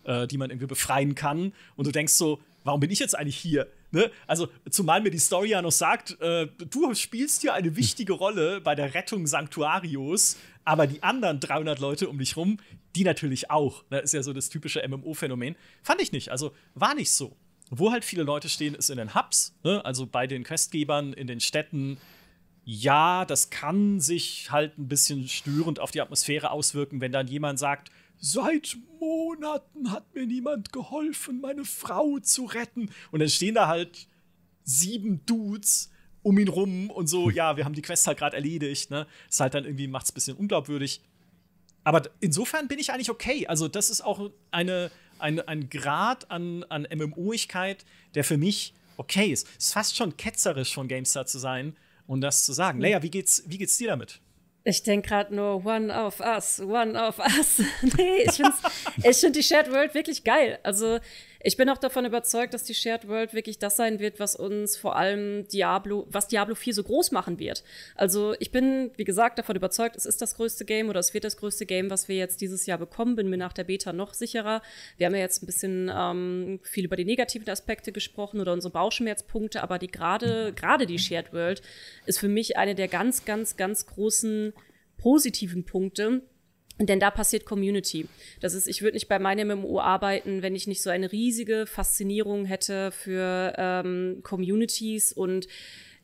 A: äh, die man irgendwie befreien kann. Und du denkst so, warum bin ich jetzt eigentlich hier? Ne? Also, zumal mir die Story ja noch sagt, äh, du spielst hier eine wichtige Rolle bei der Rettung Sanktuarios, aber die anderen 300 Leute um dich rum, die natürlich auch. Ne? Ist ja so das typische MMO-Phänomen. Fand ich nicht. Also, war nicht so. Wo halt viele Leute stehen, ist in den Hubs, ne? also bei den Questgebern, in den Städten. Ja, das kann sich halt ein bisschen störend auf die Atmosphäre auswirken, wenn dann jemand sagt, seit Monaten hat mir niemand geholfen, meine Frau zu retten. Und dann stehen da halt sieben Dudes um ihn rum und so, hm. ja, wir haben die Quest halt gerade erledigt, ne? Ist halt dann irgendwie, macht's ein bisschen unglaubwürdig. Aber insofern bin ich eigentlich okay. Also, das ist auch eine, eine, ein Grad an, an MMO-Igkeit, der für mich okay ist. Es ist fast schon ketzerisch von GameStar zu sein und um das zu sagen. Hm. Leia, wie geht's, wie geht's dir damit?
C: Ich denke gerade nur One of Us, One of Us. nee, ich finde ich find die Shared World wirklich geil. Also ich bin auch davon überzeugt, dass die Shared World wirklich das sein wird, was uns vor allem Diablo, was Diablo 4 so groß machen wird. Also ich bin, wie gesagt, davon überzeugt, es ist das größte Game oder es wird das größte Game, was wir jetzt dieses Jahr bekommen. Bin mir nach der Beta noch sicherer. Wir haben ja jetzt ein bisschen ähm, viel über die negativen Aspekte gesprochen oder unsere Bauchschmerzpunkte, aber die gerade, gerade die Shared World ist für mich eine der ganz, ganz, ganz großen positiven Punkte, denn da passiert Community. Das ist, ich würde nicht bei meinem MMO arbeiten, wenn ich nicht so eine riesige Faszinierung hätte für ähm, Communities und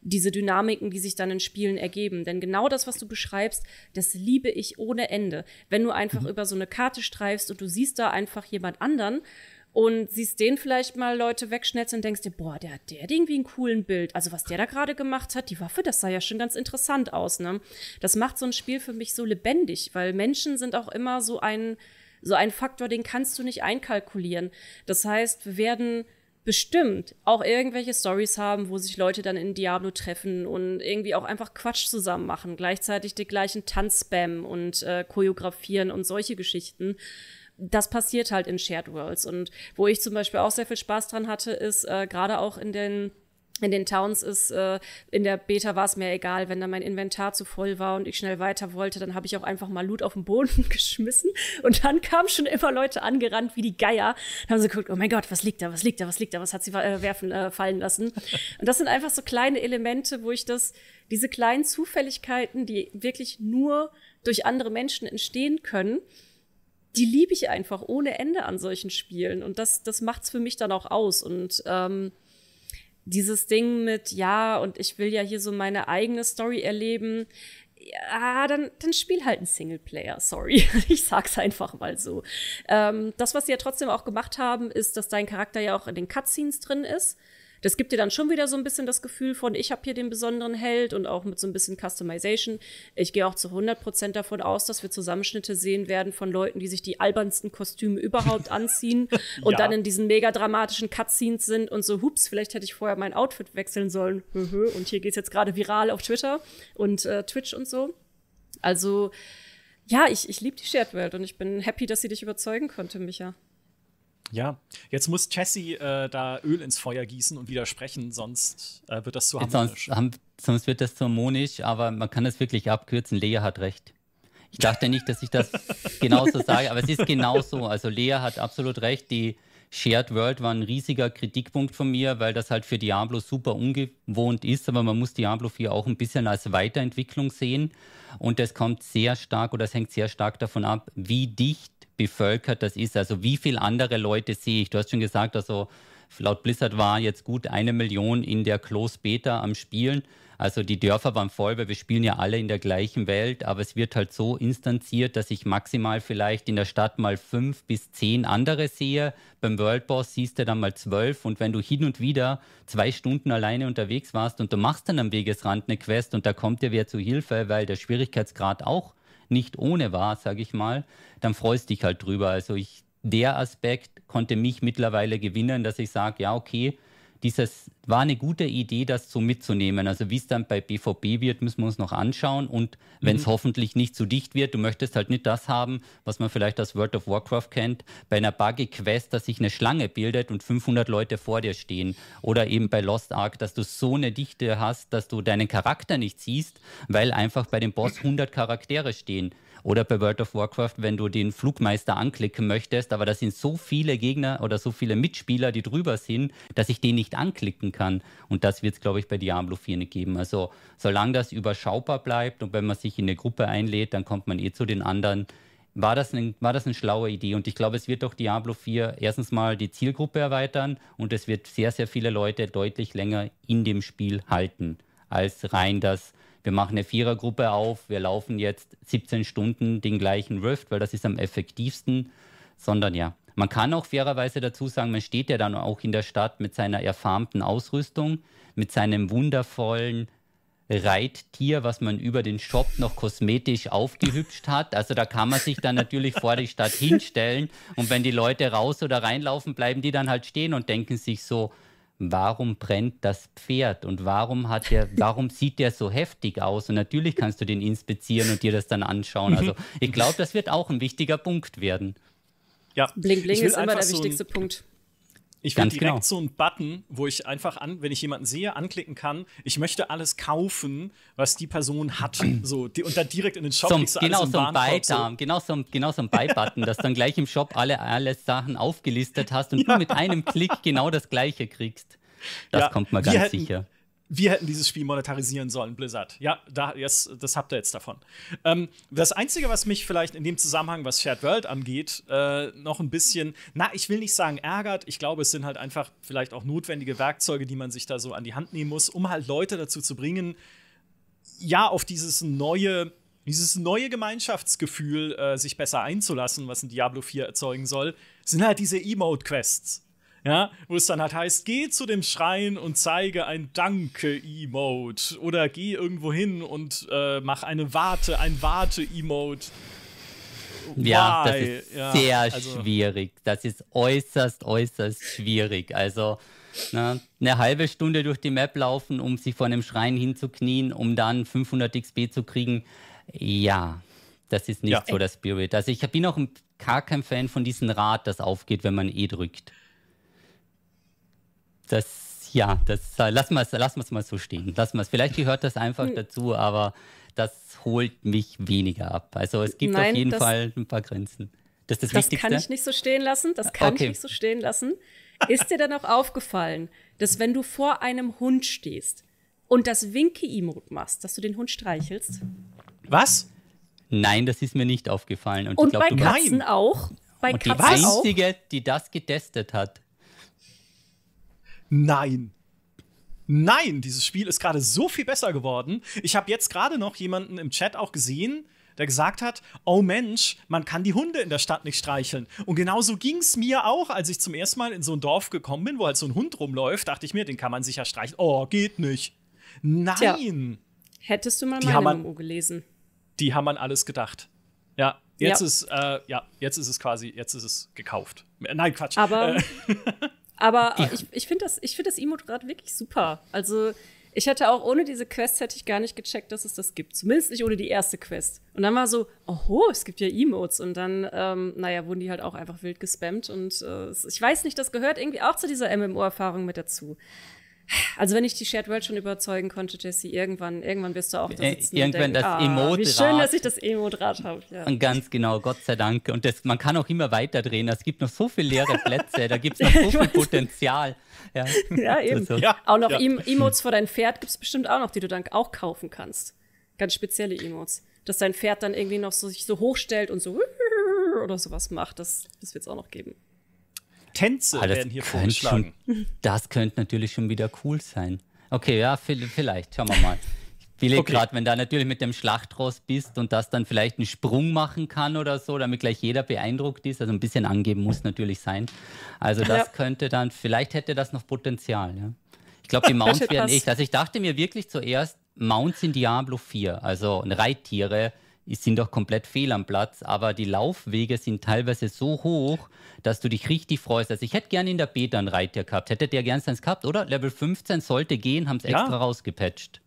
C: diese Dynamiken, die sich dann in Spielen ergeben. Denn genau das, was du beschreibst, das liebe ich ohne Ende. Wenn du einfach mhm. über so eine Karte streifst und du siehst da einfach jemand anderen und siehst den vielleicht mal Leute wegschnetzen und denkst dir, boah, der hat der hat irgendwie einen coolen Bild. Also was der da gerade gemacht hat, die Waffe, das sah ja schon ganz interessant aus. Ne? Das macht so ein Spiel für mich so lebendig, weil Menschen sind auch immer so ein, so ein Faktor, den kannst du nicht einkalkulieren. Das heißt, wir werden bestimmt auch irgendwelche Stories haben, wo sich Leute dann in Diablo treffen und irgendwie auch einfach Quatsch zusammen machen, gleichzeitig den gleichen Tanz spammen und äh, choreografieren und solche Geschichten das passiert halt in Shared Worlds. Und wo ich zum Beispiel auch sehr viel Spaß dran hatte, ist äh, gerade auch in den in den Towns ist, äh, in der Beta war es mir egal, wenn da mein Inventar zu voll war und ich schnell weiter wollte, dann habe ich auch einfach mal Loot auf den Boden geschmissen. Und dann kamen schon immer Leute angerannt wie die Geier. Dann haben sie geguckt, oh mein Gott, was liegt da, was liegt da, was liegt da, was hat sie äh, werfen, äh, fallen lassen. Und das sind einfach so kleine Elemente, wo ich das, diese kleinen Zufälligkeiten, die wirklich nur durch andere Menschen entstehen können, die liebe ich einfach ohne Ende an solchen Spielen. Und das, das macht es für mich dann auch aus. Und ähm, dieses Ding mit, ja, und ich will ja hier so meine eigene Story erleben, ja, dann, dann spiel halt einen Singleplayer, sorry. Ich sag's einfach mal so. Ähm, das, was sie ja trotzdem auch gemacht haben, ist, dass dein Charakter ja auch in den Cutscenes drin ist. Das gibt dir dann schon wieder so ein bisschen das Gefühl von, ich habe hier den besonderen Held und auch mit so ein bisschen Customization. Ich gehe auch zu 100% davon aus, dass wir Zusammenschnitte sehen werden von Leuten, die sich die albernsten Kostüme überhaupt anziehen und ja. dann in diesen mega dramatischen Cutscenes sind und so, hups, vielleicht hätte ich vorher mein Outfit wechseln sollen. Und hier geht es jetzt gerade viral auf Twitter und äh, Twitch und so. Also ja, ich, ich liebe die Shared World und ich bin happy, dass sie dich überzeugen konnte, Micha.
A: Ja, jetzt muss Jesse äh, da Öl ins Feuer gießen und widersprechen, sonst äh, wird das zu harmonisch. Sonst, haben,
B: sonst, wird das zu harmonisch, aber man kann das wirklich abkürzen. Lea hat recht. Ich dachte nicht, dass ich das genauso sage, aber es ist genauso. Also Lea hat absolut recht. Die Shared World war ein riesiger Kritikpunkt von mir, weil das halt für Diablo super ungewohnt ist, aber man muss Diablo 4 auch ein bisschen als Weiterentwicklung sehen. Und das kommt sehr stark oder es hängt sehr stark davon ab, wie dicht bevölkert das ist. Also wie viele andere Leute sehe ich? Du hast schon gesagt, also laut Blizzard war jetzt gut eine Million in der Close Beta am Spielen. Also die Dörfer waren voll, weil wir spielen ja alle in der gleichen Welt, aber es wird halt so instanziert, dass ich maximal vielleicht in der Stadt mal fünf bis zehn andere sehe. Beim World Boss siehst du dann mal zwölf und wenn du hin und wieder zwei Stunden alleine unterwegs warst und du machst dann am Wegesrand eine Quest und da kommt dir wer zu Hilfe, weil der Schwierigkeitsgrad auch nicht ohne war, sage ich mal, dann freust dich halt drüber. Also ich, der Aspekt konnte mich mittlerweile gewinnen, dass ich sage, ja, okay, dieses war eine gute Idee, das so mitzunehmen. Also wie es dann bei BVB wird, müssen wir uns noch anschauen. Und wenn es mhm. hoffentlich nicht zu dicht wird, du möchtest halt nicht das haben, was man vielleicht aus World of Warcraft kennt, bei einer Buggy-Quest, dass sich eine Schlange bildet und 500 Leute vor dir stehen. Oder eben bei Lost Ark, dass du so eine Dichte hast, dass du deinen Charakter nicht siehst, weil einfach bei dem Boss 100 Charaktere stehen. Oder bei World of Warcraft, wenn du den Flugmeister anklicken möchtest, aber da sind so viele Gegner oder so viele Mitspieler, die drüber sind, dass ich den nicht anklicken kann. Und das wird es, glaube ich, bei Diablo 4 nicht geben. Also solange das überschaubar bleibt und wenn man sich in eine Gruppe einlädt, dann kommt man eh zu den anderen. War das, ein, war das eine schlaue Idee? Und ich glaube, es wird doch Diablo 4 erstens mal die Zielgruppe erweitern und es wird sehr, sehr viele Leute deutlich länger in dem Spiel halten, als rein das wir machen eine Vierergruppe auf, wir laufen jetzt 17 Stunden den gleichen Rift, weil das ist am effektivsten, sondern ja. Man kann auch fairerweise dazu sagen, man steht ja dann auch in der Stadt mit seiner erfarmten Ausrüstung, mit seinem wundervollen Reittier, was man über den Shop noch kosmetisch aufgehübscht hat. Also da kann man sich dann natürlich vor die Stadt hinstellen und wenn die Leute raus oder reinlaufen, bleiben die dann halt stehen und denken sich so, warum brennt das Pferd und warum hat der, warum sieht der so heftig aus? Und natürlich kannst du den inspizieren und dir das dann anschauen. Also mhm.
A: ich glaube, das wird auch ein wichtiger Punkt werden. Ja. Bling Bling ist immer der so wichtigste Punkt ich will direkt genau. so einen Button, wo ich einfach an, wenn ich jemanden sehe, anklicken kann, ich möchte alles kaufen, was die Person hat. so, die, und dann direkt in den Shop zum, so genau, so Buy so.
B: genau so ein genau so ein Buy-Button, dass dann gleich im Shop alle, alle Sachen aufgelistet
A: hast und ja. du mit einem Klick genau das gleiche kriegst.
B: Das ja, kommt mal ganz hätten, sicher
A: wir hätten dieses Spiel monetarisieren sollen, Blizzard. Ja, da, yes, das habt ihr jetzt davon. Ähm, das Einzige, was mich vielleicht in dem Zusammenhang, was Shared World angeht, äh, noch ein bisschen, na, ich will nicht sagen ärgert, ich glaube, es sind halt einfach vielleicht auch notwendige Werkzeuge, die man sich da so an die Hand nehmen muss, um halt Leute dazu zu bringen, ja, auf dieses neue, dieses neue Gemeinschaftsgefühl äh, sich besser einzulassen, was ein Diablo 4 erzeugen soll, sind halt diese Emote-Quests ja, wo es dann halt heißt, geh zu dem Schrein und zeige ein Danke-Emote oder geh irgendwo hin und äh, mach eine Warte, ein Warte-Emote. Ja, das ist ja, sehr also schwierig.
B: Das ist äußerst, äußerst schwierig. Also ne, eine halbe Stunde durch die Map laufen, um sich vor einem Schrein hinzuknien, um dann 500 XP zu kriegen. Ja, das ist nicht ja. so der Spirit. Also ich bin auch gar kein Fan von diesem Rad, das aufgeht, wenn man E drückt das, ja, das äh, lassen wir es lassen mal so stehen. Lassen wir's. Vielleicht gehört das einfach hm. dazu, aber das holt mich weniger ab. Also es gibt Nein, auf jeden das, Fall ein paar Grenzen. Das, das, das kann ich
C: nicht so stehen lassen. Das ah, kann okay. ich nicht so stehen lassen. Ist dir dann auch aufgefallen, dass wenn du vor einem Hund stehst und das Winke-Emote machst, dass du den Hund streichelst?
B: Was? Nein, das ist mir nicht aufgefallen. Und, und glaub, bei Katzen nein.
C: auch. Bei und Katzen die
B: einzige, auch? die das getestet
A: hat, Nein. Nein, dieses Spiel ist gerade so viel besser geworden. Ich habe jetzt gerade noch jemanden im Chat auch gesehen, der gesagt hat, oh Mensch, man kann die Hunde in der Stadt nicht streicheln. Und genauso ging es mir auch, als ich zum ersten Mal in so ein Dorf gekommen bin, wo halt so ein Hund rumläuft, dachte ich mir, den kann man sicher streicheln. Oh, geht nicht. Nein. Tja,
C: hättest du mal die meine man,
A: gelesen. Die haben an alles gedacht. Ja, jetzt ja. ist äh, ja, jetzt ist es quasi, jetzt ist es gekauft. Nein, Quatsch. Aber äh,
C: Aber ja. ich, ich finde das, ich find das emote mode gerade wirklich super. Also ich hätte auch ohne diese Quest hätte ich gar nicht gecheckt, dass es das gibt. Zumindest nicht ohne die erste Quest. Und dann war so, oho, es gibt ja Emotes. Und dann, ähm, naja, wurden die halt auch einfach wild gespammt. Und äh, ich weiß nicht, das gehört irgendwie auch zu dieser MMO-Erfahrung mit dazu. Also wenn ich die Shared World schon überzeugen konnte, Jesse, irgendwann, irgendwann wirst du auch da äh, sitzen äh, Irgendwann denk, das ah, Wie schön, dass ich das Emodraht habe. Ja. Und
B: ganz genau, Gott sei Dank. Und das, man kann auch immer weiter drehen. Es gibt noch so viele leere Plätze, da gibt es noch so viel Potenzial. Ja, ja eben. Also so, Ja, auch noch ja. Emotes
C: vor dein Pferd gibt es bestimmt auch noch, die du dann auch kaufen kannst. Ganz spezielle Emotes. Dass dein Pferd dann irgendwie noch so, sich so hochstellt und so oder sowas macht, das, das wird es auch noch geben.
B: Tänze ah, werden hier vorgeschlagen. Schon, das könnte natürlich schon wieder cool sein. Okay, ja, vielleicht. Schauen wir mal. Ich okay. gerade, wenn da natürlich mit dem Schlachtross bist und das dann vielleicht einen Sprung machen kann oder so, damit gleich jeder beeindruckt ist. Also ein bisschen angeben muss natürlich sein. Also das ja. könnte dann, vielleicht hätte das noch Potenzial. Ja. Ich glaube, die Mounts werden echt. Also ich dachte mir wirklich zuerst, Mounts in Diablo 4, also Reittiere, sind doch komplett fehl am Platz, aber die Laufwege sind teilweise so hoch, dass du dich richtig freust. Also ich hätte gerne in der Beta einen Reiter gehabt. Hättet ihr gern seins gehabt, oder? Level 15 sollte gehen, haben es extra rausgepatcht.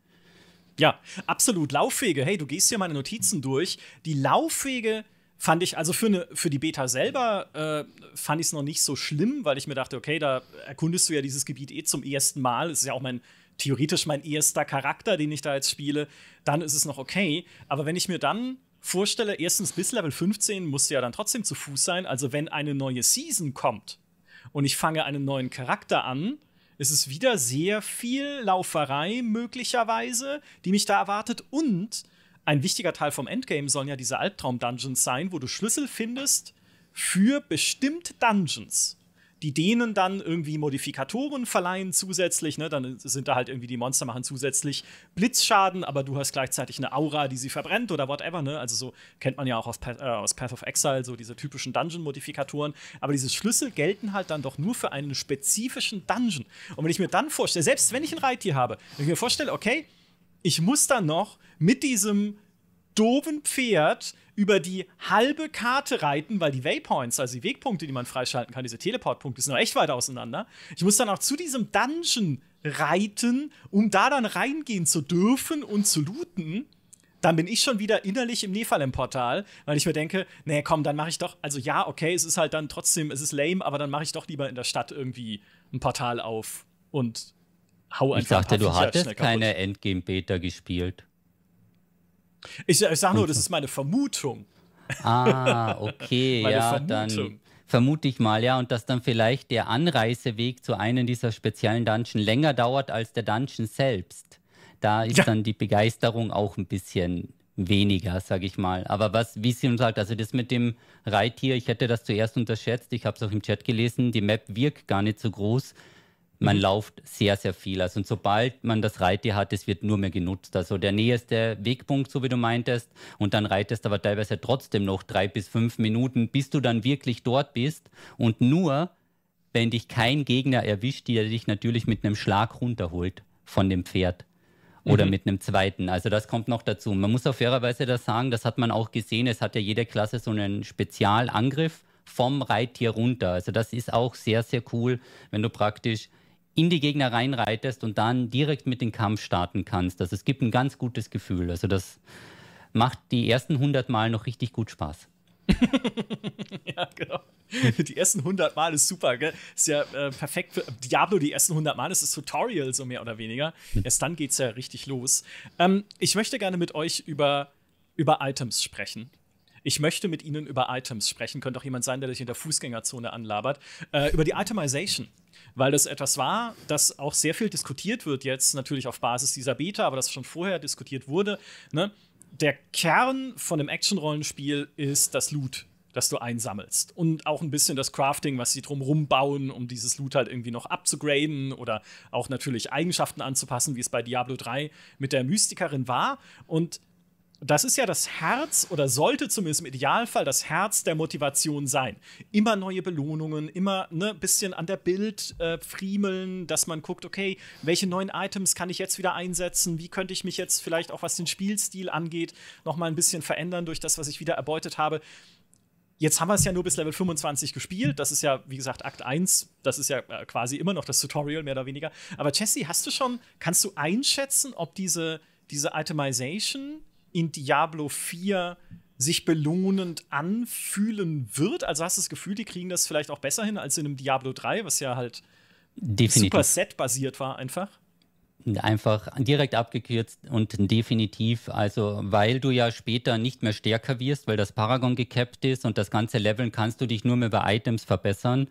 A: Ja, absolut. Laufwege. Hey, du gehst hier meine Notizen durch. Die Laufwege fand ich, also für, ne, für die Beta selber äh, fand ich es noch nicht so schlimm, weil ich mir dachte, okay, da erkundest du ja dieses Gebiet eh zum ersten Mal. Es ist ja auch mein theoretisch mein erster Charakter, den ich da jetzt spiele, dann ist es noch okay. Aber wenn ich mir dann vorstelle, erstens bis Level 15 musst du ja dann trotzdem zu Fuß sein. Also wenn eine neue Season kommt und ich fange einen neuen Charakter an, ist es wieder sehr viel Lauferei möglicherweise, die mich da erwartet. Und ein wichtiger Teil vom Endgame sollen ja diese Albtraum-Dungeons sein, wo du Schlüssel findest für bestimmte Dungeons die denen dann irgendwie Modifikatoren verleihen zusätzlich. Ne? Dann sind da halt irgendwie die Monster machen zusätzlich Blitzschaden, aber du hast gleichzeitig eine Aura, die sie verbrennt oder whatever. Ne? Also so kennt man ja auch aus, Path, äh, aus Path of Exile, so diese typischen Dungeon-Modifikatoren. Aber diese Schlüssel gelten halt dann doch nur für einen spezifischen Dungeon. Und wenn ich mir dann vorstelle, selbst wenn ich ein Reittier habe, wenn ich mir vorstelle, okay, ich muss dann noch mit diesem doofen Pferd über die halbe Karte reiten, weil die Waypoints, also die Wegpunkte, die man freischalten kann, diese Teleportpunkte, sind noch echt weit auseinander. Ich muss dann auch zu diesem Dungeon reiten, um da dann reingehen zu dürfen und zu looten. Dann bin ich schon wieder innerlich im Nephalem-Portal, weil ich mir denke, nee, komm, dann mache ich doch, also ja, okay, es ist halt dann trotzdem, es ist lame, aber dann mache ich doch lieber in der Stadt irgendwie ein Portal auf und hau einfach Ich dachte, du hattest keine
B: Endgame-Beta gespielt.
A: Ich, ich sage nur, das ist meine Vermutung. Ah, okay, ja, Vermutung. dann
B: vermute ich mal, ja, und dass dann vielleicht der Anreiseweg zu einem dieser speziellen Dungeons länger dauert als der Dungeon selbst. Da ist ja. dann die Begeisterung auch ein bisschen weniger, sage ich mal. Aber was, wie sie uns sagt, also das mit dem Reittier, ich hätte das zuerst unterschätzt, ich habe es auch im Chat gelesen, die Map wirkt gar nicht so groß. Man mhm. lauft sehr, sehr viel. Also, und sobald man das Reittier hat, es wird nur mehr genutzt. Also der nächste Wegpunkt, so wie du meintest, und dann reitest aber teilweise trotzdem noch drei bis fünf Minuten, bis du dann wirklich dort bist. Und nur, wenn dich kein Gegner erwischt, der dich natürlich mit einem Schlag runterholt von dem Pferd oder mhm. mit einem zweiten. Also das kommt noch dazu. Man muss auf fairerweise das sagen, das hat man auch gesehen, es hat ja jede Klasse so einen Spezialangriff vom Reittier runter. Also das ist auch sehr, sehr cool, wenn du praktisch in die Gegner reinreitest und dann direkt mit dem Kampf starten kannst. Also es gibt ein ganz gutes Gefühl. Also das macht die ersten 100 Mal noch richtig gut Spaß.
A: ja, genau. Die ersten 100 Mal ist super, gell? Ist ja äh, perfekt für Diablo, die ersten 100 Mal ist das Tutorial, so mehr oder weniger. Hm. Erst dann geht's ja richtig los. Ähm, ich möchte gerne mit euch über, über Items sprechen. Ich möchte mit Ihnen über Items sprechen. Könnte auch jemand sein, der dich in der Fußgängerzone anlabert. Äh, über die Itemization weil das etwas war, das auch sehr viel diskutiert wird jetzt, natürlich auf Basis dieser Beta, aber das schon vorher diskutiert wurde. Ne? Der Kern von dem Action-Rollenspiel ist das Loot, das du einsammelst. Und auch ein bisschen das Crafting, was sie drumherum bauen, um dieses Loot halt irgendwie noch abzugraden oder auch natürlich Eigenschaften anzupassen, wie es bei Diablo 3 mit der Mystikerin war. Und das ist ja das Herz oder sollte zumindest im Idealfall das Herz der Motivation sein. Immer neue Belohnungen, immer ein ne, bisschen an der Bild äh, friemeln, dass man guckt, okay, welche neuen Items kann ich jetzt wieder einsetzen? Wie könnte ich mich jetzt vielleicht auch was den Spielstil angeht, nochmal ein bisschen verändern durch das, was ich wieder erbeutet habe? Jetzt haben wir es ja nur bis Level 25 gespielt. Das ist ja, wie gesagt, Akt 1. Das ist ja äh, quasi immer noch das Tutorial, mehr oder weniger. Aber Jesse, hast du schon, kannst du einschätzen, ob diese, diese Itemization in Diablo 4 sich belohnend anfühlen wird? Also hast du das Gefühl, die kriegen das vielleicht auch besser hin als in einem Diablo 3, was ja halt definitiv. super set-basiert war einfach?
B: Einfach direkt abgekürzt und definitiv. Also, weil du ja später nicht mehr stärker wirst, weil das Paragon gecapped ist und das ganze Leveln kannst du dich nur mehr über Items verbessern.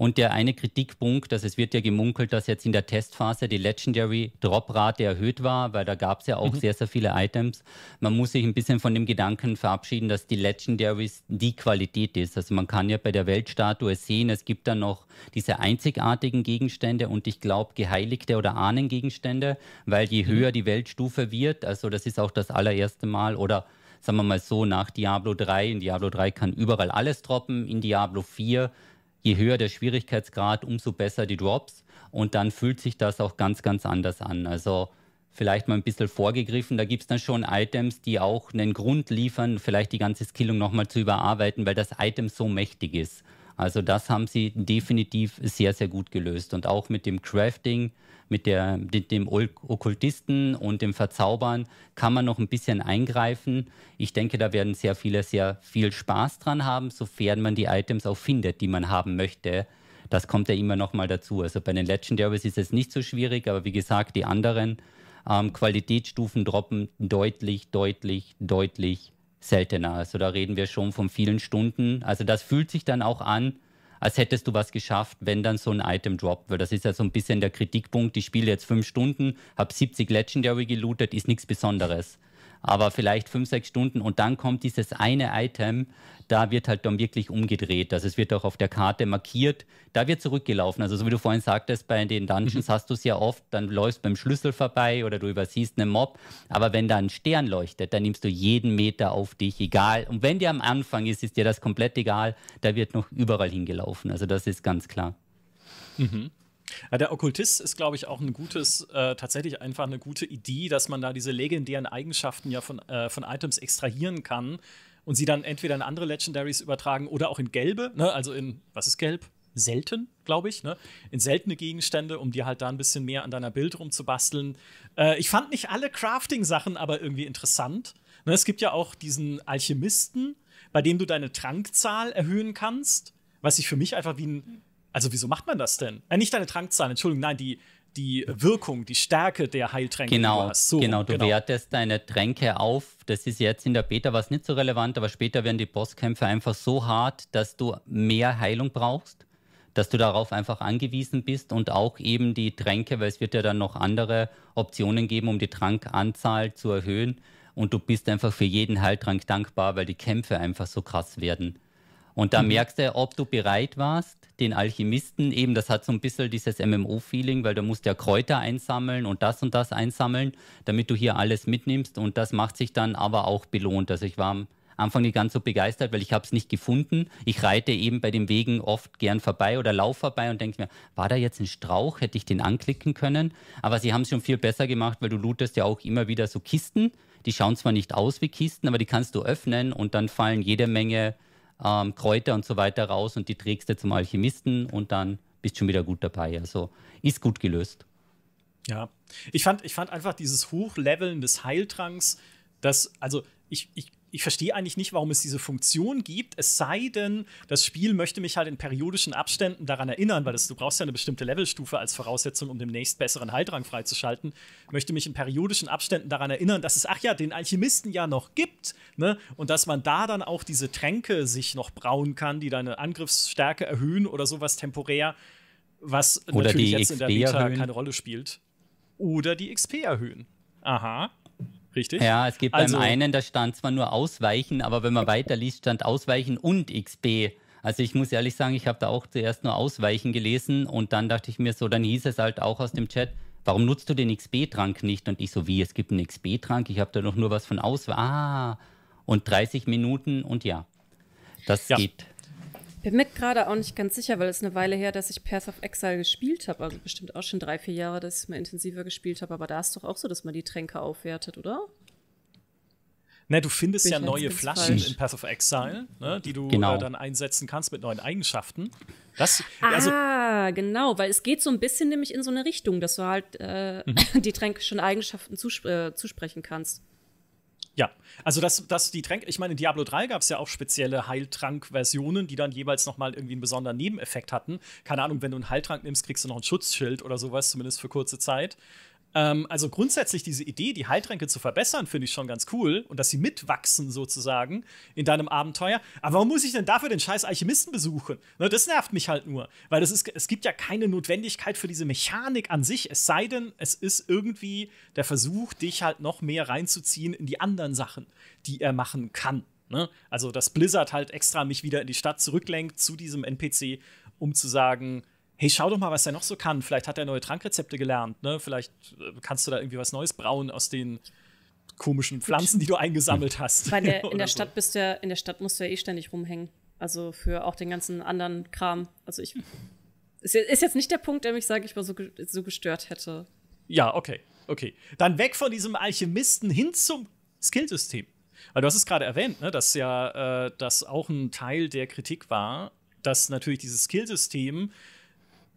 B: Und der eine Kritikpunkt, dass es wird ja gemunkelt, dass jetzt in der Testphase die Legendary Drop-Rate erhöht war, weil da gab es ja auch mhm. sehr, sehr viele Items. Man muss sich ein bisschen von dem Gedanken verabschieden, dass die Legendaries die Qualität ist. Also man kann ja bei der Weltstatue sehen, es gibt dann noch diese einzigartigen Gegenstände und ich glaube geheiligte oder Ahnengegenstände, weil je mhm. höher die Weltstufe wird, also das ist auch das allererste Mal oder sagen wir mal so, nach Diablo 3, in Diablo 3 kann überall alles droppen, in Diablo 4 je höher der Schwierigkeitsgrad, umso besser die Drops. Und dann fühlt sich das auch ganz, ganz anders an. Also vielleicht mal ein bisschen vorgegriffen. Da gibt es dann schon Items, die auch einen Grund liefern, vielleicht die ganze Skillung nochmal zu überarbeiten, weil das Item so mächtig ist. Also das haben sie definitiv sehr, sehr gut gelöst. Und auch mit dem Crafting, mit, der, mit dem Okkultisten und dem Verzaubern kann man noch ein bisschen eingreifen. Ich denke, da werden sehr viele sehr viel Spaß dran haben, sofern man die Items auch findet, die man haben möchte. Das kommt ja immer noch mal dazu. Also bei den Legendaries ist es nicht so schwierig, aber wie gesagt, die anderen ähm, Qualitätsstufen droppen deutlich, deutlich, deutlich seltener. Also da reden wir schon von vielen Stunden. Also das fühlt sich dann auch an, als hättest du was geschafft, wenn dann so ein Item droppt. Weil das ist ja so ein bisschen der Kritikpunkt. Ich spiele jetzt fünf Stunden, habe 70 Legendary gelootet, ist nichts Besonderes aber vielleicht fünf, sechs Stunden und dann kommt dieses eine Item, da wird halt dann wirklich umgedreht. Also es wird auch auf der Karte markiert, da wird zurückgelaufen. Also so wie du vorhin sagtest, bei den Dungeons mhm. hast du es ja oft, dann läufst du beim Schlüssel vorbei oder du übersiehst einen Mob. Aber wenn da ein Stern leuchtet, dann nimmst du jeden Meter auf dich, egal. Und wenn der am Anfang ist, ist dir das komplett egal. Da wird noch überall hingelaufen. Also das ist ganz klar.
A: Mhm. Ja, der Okkultist ist, glaube ich, auch ein gutes, äh, tatsächlich einfach eine gute Idee, dass man da diese legendären Eigenschaften ja von, äh, von Items extrahieren kann und sie dann entweder in andere Legendaries übertragen oder auch in gelbe, ne? also in, was ist gelb? Selten, glaube ich, ne? in seltene Gegenstände, um dir halt da ein bisschen mehr an deiner Bild rumzubasteln. Äh, ich fand nicht alle Crafting-Sachen aber irgendwie interessant. Ne? Es gibt ja auch diesen Alchemisten, bei dem du deine Trankzahl erhöhen kannst, was sich für mich einfach wie ein also, wieso macht man das denn? Äh, nicht deine Trankzahlen, Entschuldigung, nein, die, die Wirkung, die Stärke der Heiltränke. Genau,
B: du so, genau. Du genau. wertest deine Tränke auf. Das ist jetzt in der Beta was nicht so relevant, aber später werden die Bosskämpfe einfach so hart, dass du mehr Heilung brauchst, dass du darauf einfach angewiesen bist und auch eben die Tränke, weil es wird ja dann noch andere Optionen geben, um die Trankanzahl zu erhöhen. Und du bist einfach für jeden Heiltrank dankbar, weil die Kämpfe einfach so krass werden. Und da mhm. merkst du, ob du bereit warst, den Alchemisten eben, das hat so ein bisschen dieses MMO-Feeling, weil du musst ja Kräuter einsammeln und das und das einsammeln, damit du hier alles mitnimmst. Und das macht sich dann aber auch belohnt. Also ich war am Anfang nicht ganz so begeistert, weil ich habe es nicht gefunden. Ich reite eben bei den Wegen oft gern vorbei oder laufe vorbei und denke mir, war da jetzt ein Strauch, hätte ich den anklicken können. Aber sie haben es schon viel besser gemacht, weil du lootest ja auch immer wieder so Kisten. Die schauen zwar nicht aus wie Kisten, aber die kannst du öffnen und dann fallen jede Menge ähm, Kräuter und so weiter raus und die trägst du zum Alchemisten und dann bist schon wieder gut dabei. Also ist gut gelöst.
A: Ja, ich fand, ich fand einfach dieses Hochleveln des Heiltranks, das, also ich, ich ich verstehe eigentlich nicht, warum es diese Funktion gibt, es sei denn, das Spiel möchte mich halt in periodischen Abständen daran erinnern, weil das, du brauchst ja eine bestimmte Levelstufe als Voraussetzung, um demnächst besseren Heildrang freizuschalten, möchte mich in periodischen Abständen daran erinnern, dass es, ach ja, den Alchemisten ja noch gibt, ne? Und dass man da dann auch diese Tränke sich noch brauen kann, die deine Angriffsstärke erhöhen oder sowas temporär, was oder natürlich jetzt in der Beta erhöhen. keine Rolle spielt. Oder die XP erhöhen.
B: Aha richtig? Ja, es gibt also, beim einen, da stand zwar nur Ausweichen, aber wenn man weiterliest, stand Ausweichen und XB. Also ich muss ehrlich sagen, ich habe da auch zuerst nur Ausweichen gelesen und dann dachte ich mir so, dann hieß es halt auch aus dem Chat, warum nutzt du den XB-Trank nicht? Und ich so, wie, es gibt einen XB-Trank, ich habe da noch nur was von Ausweichen. Ah, und 30 Minuten und ja, das ja. geht
C: bin mir gerade auch nicht ganz sicher, weil es eine Weile her, dass ich Path of Exile gespielt habe. Also bestimmt auch schon drei, vier Jahre, dass ich mal intensiver gespielt habe. Aber da ist doch auch so, dass man die Tränke aufwertet, oder?
A: Na, du findest Bin ja neue Flaschen falsch. in Path of Exile, ne, die du genau. äh, dann einsetzen kannst mit neuen Eigenschaften. Das, ah, also
C: ah, genau, weil es geht so ein bisschen nämlich in so eine Richtung, dass du halt äh, mhm. die Tränke schon Eigenschaften zusp
A: äh, zusprechen kannst. Ja, also dass, dass die Tränke, ich meine, in Diablo 3 gab es ja auch spezielle Heiltrank-Versionen, die dann jeweils nochmal irgendwie einen besonderen Nebeneffekt hatten. Keine Ahnung, wenn du einen Heiltrank nimmst, kriegst du noch ein Schutzschild oder sowas, zumindest für kurze Zeit. Ähm, also grundsätzlich diese Idee, die Heiltränke zu verbessern, finde ich schon ganz cool und dass sie mitwachsen sozusagen in deinem Abenteuer. Aber warum muss ich denn dafür den scheiß Alchemisten besuchen? Ne, das nervt mich halt nur, weil das ist, es gibt ja keine Notwendigkeit für diese Mechanik an sich, es sei denn, es ist irgendwie der Versuch, dich halt noch mehr reinzuziehen in die anderen Sachen, die er machen kann. Ne? Also, dass Blizzard halt extra mich wieder in die Stadt zurücklenkt zu diesem NPC, um zu sagen, hey, schau doch mal, was er noch so kann. Vielleicht hat er neue Trankrezepte gelernt, ne? Vielleicht äh, kannst du da irgendwie was Neues brauen aus den komischen Pflanzen, die du eingesammelt hast. Weil der, in der Stadt
C: bist du ja, in der Stadt musst du ja eh ständig rumhängen. Also für auch den ganzen anderen Kram. Also ich. Ist, ist jetzt nicht der Punkt, der mich, sage ich mal, so, so gestört hätte.
A: Ja, okay. Okay. Dann weg von diesem Alchemisten hin zum Skillsystem. Weil du hast es gerade erwähnt, ne, dass ja äh, das auch ein Teil der Kritik war, dass natürlich dieses Skillsystem äh,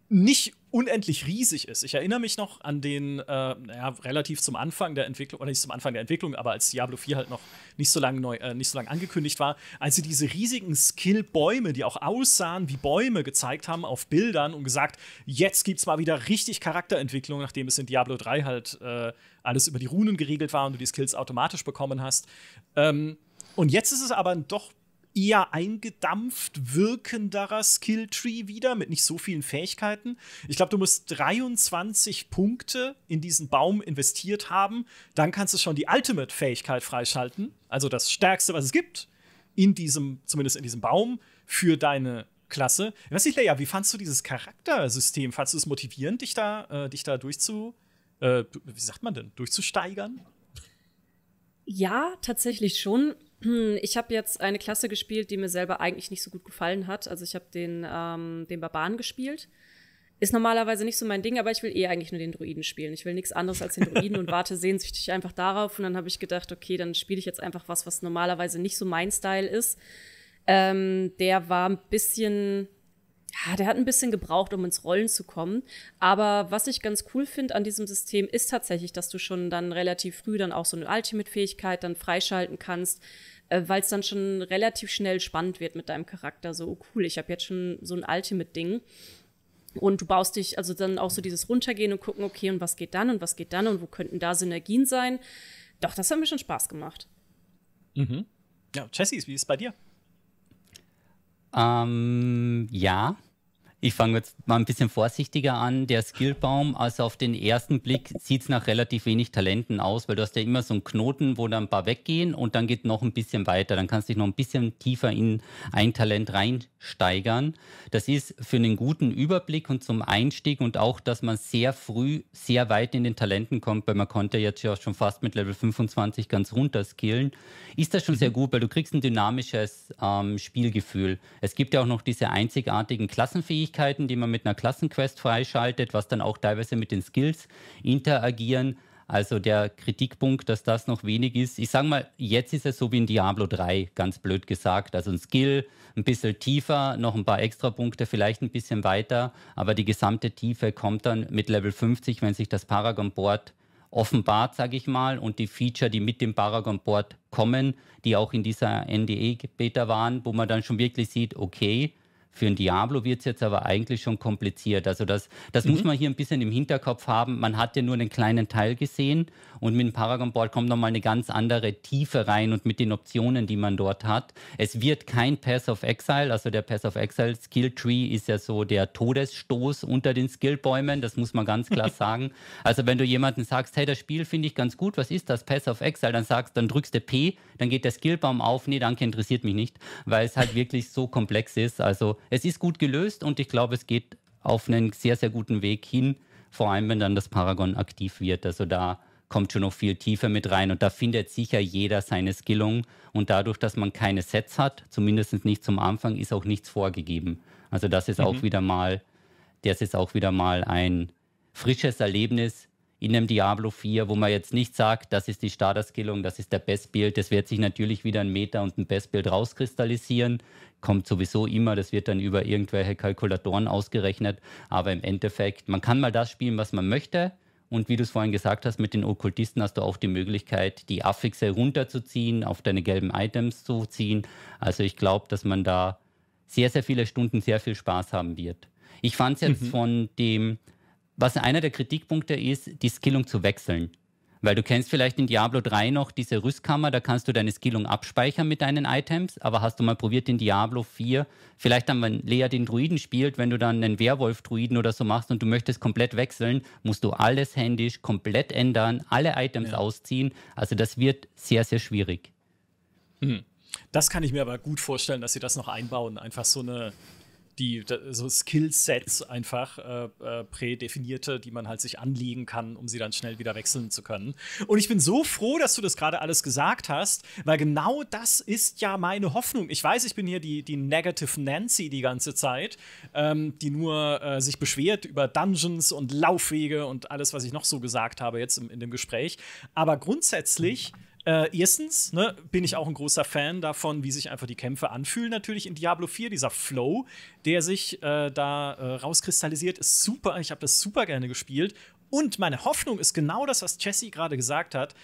A: nicht unendlich riesig ist. Ich erinnere mich noch an den, äh, naja, relativ zum Anfang der Entwicklung, oder nicht zum Anfang der Entwicklung, aber als Diablo 4 halt noch nicht so lange äh, so lange angekündigt war, als sie diese riesigen Skill-Bäume, die auch aussahen wie Bäume, gezeigt haben auf Bildern und gesagt, jetzt gibt's mal wieder richtig Charakterentwicklung, nachdem es in Diablo 3 halt äh, alles über die Runen geregelt war und du die Skills automatisch bekommen hast. Ähm, und jetzt ist es aber doch eher eingedampft wirkenderer Skilltree wieder mit nicht so vielen Fähigkeiten. Ich glaube, du musst 23 Punkte in diesen Baum investiert haben. Dann kannst du schon die Ultimate-Fähigkeit freischalten. Also das Stärkste, was es gibt, in diesem, zumindest in diesem Baum, für deine Klasse. Ich weiß nicht, Leia, wie fandst du dieses Charaktersystem? Fandst du es motivierend, dich da, äh, dich da durchzu, äh, wie sagt man denn, durchzusteigern?
C: Ja, tatsächlich schon. Hm, ich habe jetzt eine Klasse gespielt, die mir selber eigentlich nicht so gut gefallen hat. Also ich habe den, ähm, den Barbaren gespielt. Ist normalerweise nicht so mein Ding, aber ich will eh eigentlich nur den Druiden spielen. Ich will nichts anderes als den Druiden und warte sehnsüchtig einfach darauf. Und dann habe ich gedacht, okay, dann spiele ich jetzt einfach was, was normalerweise nicht so mein Style ist. Ähm, der war ein bisschen ja, der hat ein bisschen gebraucht, um ins Rollen zu kommen. Aber was ich ganz cool finde an diesem System ist tatsächlich, dass du schon dann relativ früh dann auch so eine Ultimate-Fähigkeit dann freischalten kannst, äh, weil es dann schon relativ schnell spannend wird mit deinem Charakter. So, oh cool, ich habe jetzt schon so ein Ultimate-Ding. Und du baust dich, also dann auch so dieses Runtergehen und gucken, okay, und was geht dann und was geht dann und wo könnten da Synergien sein. Doch, das hat mir schon Spaß gemacht.
A: Mhm. Ja, Jesse, wie ist es bei dir?
B: Ähm, ja. Ich fange jetzt mal ein bisschen vorsichtiger an. Der Skillbaum, also auf den ersten Blick sieht es nach relativ wenig Talenten aus, weil du hast ja immer so einen Knoten, wo dann ein paar weggehen und dann geht noch ein bisschen weiter. Dann kannst du dich noch ein bisschen tiefer in ein Talent reinsteigern. Das ist für einen guten Überblick und zum Einstieg und auch, dass man sehr früh sehr weit in den Talenten kommt, weil man konnte jetzt ja schon fast mit Level 25 ganz runter skillen, ist das schon mhm. sehr gut, weil du kriegst ein dynamisches ähm, Spielgefühl. Es gibt ja auch noch diese einzigartigen Klassenfähigkeiten, Fähigkeiten, die man mit einer Klassenquest freischaltet, was dann auch teilweise mit den Skills interagieren. Also der Kritikpunkt, dass das noch wenig ist. Ich sage mal, jetzt ist es so wie in Diablo 3, ganz blöd gesagt. Also ein Skill, ein bisschen tiefer, noch ein paar extra Punkte, vielleicht ein bisschen weiter. Aber die gesamte Tiefe kommt dann mit Level 50, wenn sich das Paragon-Board offenbart, sage ich mal, und die Feature, die mit dem Paragon-Board kommen, die auch in dieser NDE-Beta waren, wo man dann schon wirklich sieht, okay, für ein Diablo wird es jetzt aber eigentlich schon kompliziert. Also das, das mhm. muss man hier ein bisschen im Hinterkopf haben. Man hat ja nur einen kleinen Teil gesehen und mit dem Paragon Board kommt nochmal eine ganz andere Tiefe rein und mit den Optionen, die man dort hat. Es wird kein Pass of Exile, also der Pass of Exile Skill Tree ist ja so der Todesstoß unter den Skillbäumen, das muss man ganz klar sagen. Also wenn du jemanden sagst, hey, das Spiel finde ich ganz gut, was ist das Pass of Exile? Dann sagst, dann drückst du P, dann geht der Skillbaum auf, nee, danke, interessiert mich nicht, weil es halt wirklich so komplex ist. Also es ist gut gelöst und ich glaube, es geht auf einen sehr, sehr guten Weg hin, vor allem wenn dann das Paragon aktiv wird. Also da kommt schon noch viel tiefer mit rein und da findet sicher jeder seine Skillung und dadurch, dass man keine Sets hat, zumindest nicht zum Anfang, ist auch nichts vorgegeben. Also das ist mhm. auch wieder mal, das ist auch wieder mal ein frisches Erlebnis, in einem Diablo 4, wo man jetzt nicht sagt, das ist die Starter-Skillung, das ist der Best-Build. Das wird sich natürlich wieder ein Meta und ein Best-Build rauskristallisieren. Kommt sowieso immer, das wird dann über irgendwelche Kalkulatoren ausgerechnet. Aber im Endeffekt, man kann mal das spielen, was man möchte. Und wie du es vorhin gesagt hast, mit den Okkultisten hast du auch die Möglichkeit, die Affixe runterzuziehen, auf deine gelben Items zu ziehen. Also ich glaube, dass man da sehr, sehr viele Stunden sehr viel Spaß haben wird. Ich fand es jetzt mhm. von dem was einer der Kritikpunkte ist, die Skillung zu wechseln. Weil du kennst vielleicht in Diablo 3 noch diese Rüstkammer, da kannst du deine Skillung abspeichern mit deinen Items, aber hast du mal probiert in Diablo 4, vielleicht dann, wenn Lea den Druiden spielt, wenn du dann einen Werwolf-Druiden oder so machst und du möchtest komplett wechseln, musst du alles händisch komplett ändern, alle Items ja. ausziehen. Also das wird sehr, sehr schwierig.
A: Mhm. Das kann ich mir aber gut vorstellen, dass sie das noch einbauen. Einfach so eine die so Skillsets einfach äh, äh, prädefinierte, die man halt sich anlegen kann, um sie dann schnell wieder wechseln zu können. Und ich bin so froh, dass du das gerade alles gesagt hast, weil genau das ist ja meine Hoffnung. Ich weiß, ich bin hier die, die Negative Nancy die ganze Zeit, ähm, die nur äh, sich beschwert über Dungeons und Laufwege und alles, was ich noch so gesagt habe jetzt im, in dem Gespräch. Aber grundsätzlich äh, erstens ne, bin ich auch ein großer Fan davon, wie sich einfach die Kämpfe anfühlen. Natürlich in Diablo 4, dieser Flow, der sich äh, da äh, rauskristallisiert, ist super. Ich habe das super gerne gespielt. Und meine Hoffnung ist genau das, was Jesse gerade gesagt hat,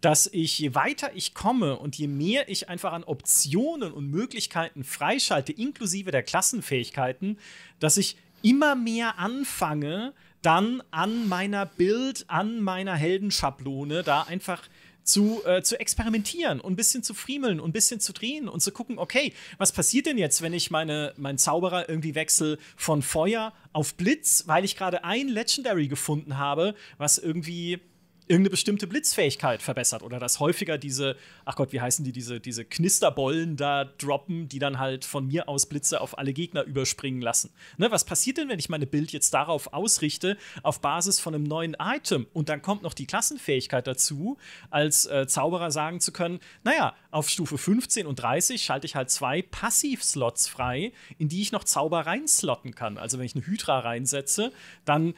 A: dass ich, je weiter ich komme und je mehr ich einfach an Optionen und Möglichkeiten freischalte, inklusive der Klassenfähigkeiten, dass ich immer mehr anfange, dann an meiner Bild, an meiner Heldenschablone da einfach zu, äh, zu experimentieren und ein bisschen zu friemeln und ein bisschen zu drehen und zu gucken, okay, was passiert denn jetzt, wenn ich meine, meinen Zauberer irgendwie wechsle von Feuer auf Blitz, weil ich gerade ein Legendary gefunden habe, was irgendwie irgendeine bestimmte Blitzfähigkeit verbessert oder dass häufiger diese, ach Gott, wie heißen die, diese, diese Knisterbollen da droppen, die dann halt von mir aus Blitze auf alle Gegner überspringen lassen. Ne, was passiert denn, wenn ich meine Bild jetzt darauf ausrichte, auf Basis von einem neuen Item und dann kommt noch die Klassenfähigkeit dazu, als äh, Zauberer sagen zu können, naja, auf Stufe 15 und 30 schalte ich halt zwei Passivslots frei, in die ich noch Zauber reinslotten kann. Also wenn ich eine Hydra reinsetze, dann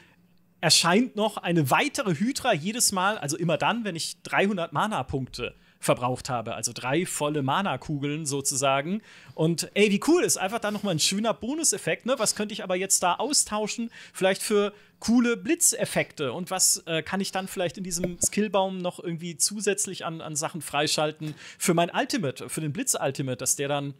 A: erscheint noch eine weitere Hydra jedes Mal, also immer dann, wenn ich 300 Mana-Punkte verbraucht habe, also drei volle Mana-Kugeln sozusagen. Und ey, wie cool ist einfach da nochmal ein schöner Bonuseffekt, ne? Was könnte ich aber jetzt da austauschen? Vielleicht für coole Blitzeffekte und was äh, kann ich dann vielleicht in diesem Skillbaum noch irgendwie zusätzlich an, an Sachen freischalten für mein Ultimate, für den Blitz-Ultimate, dass der dann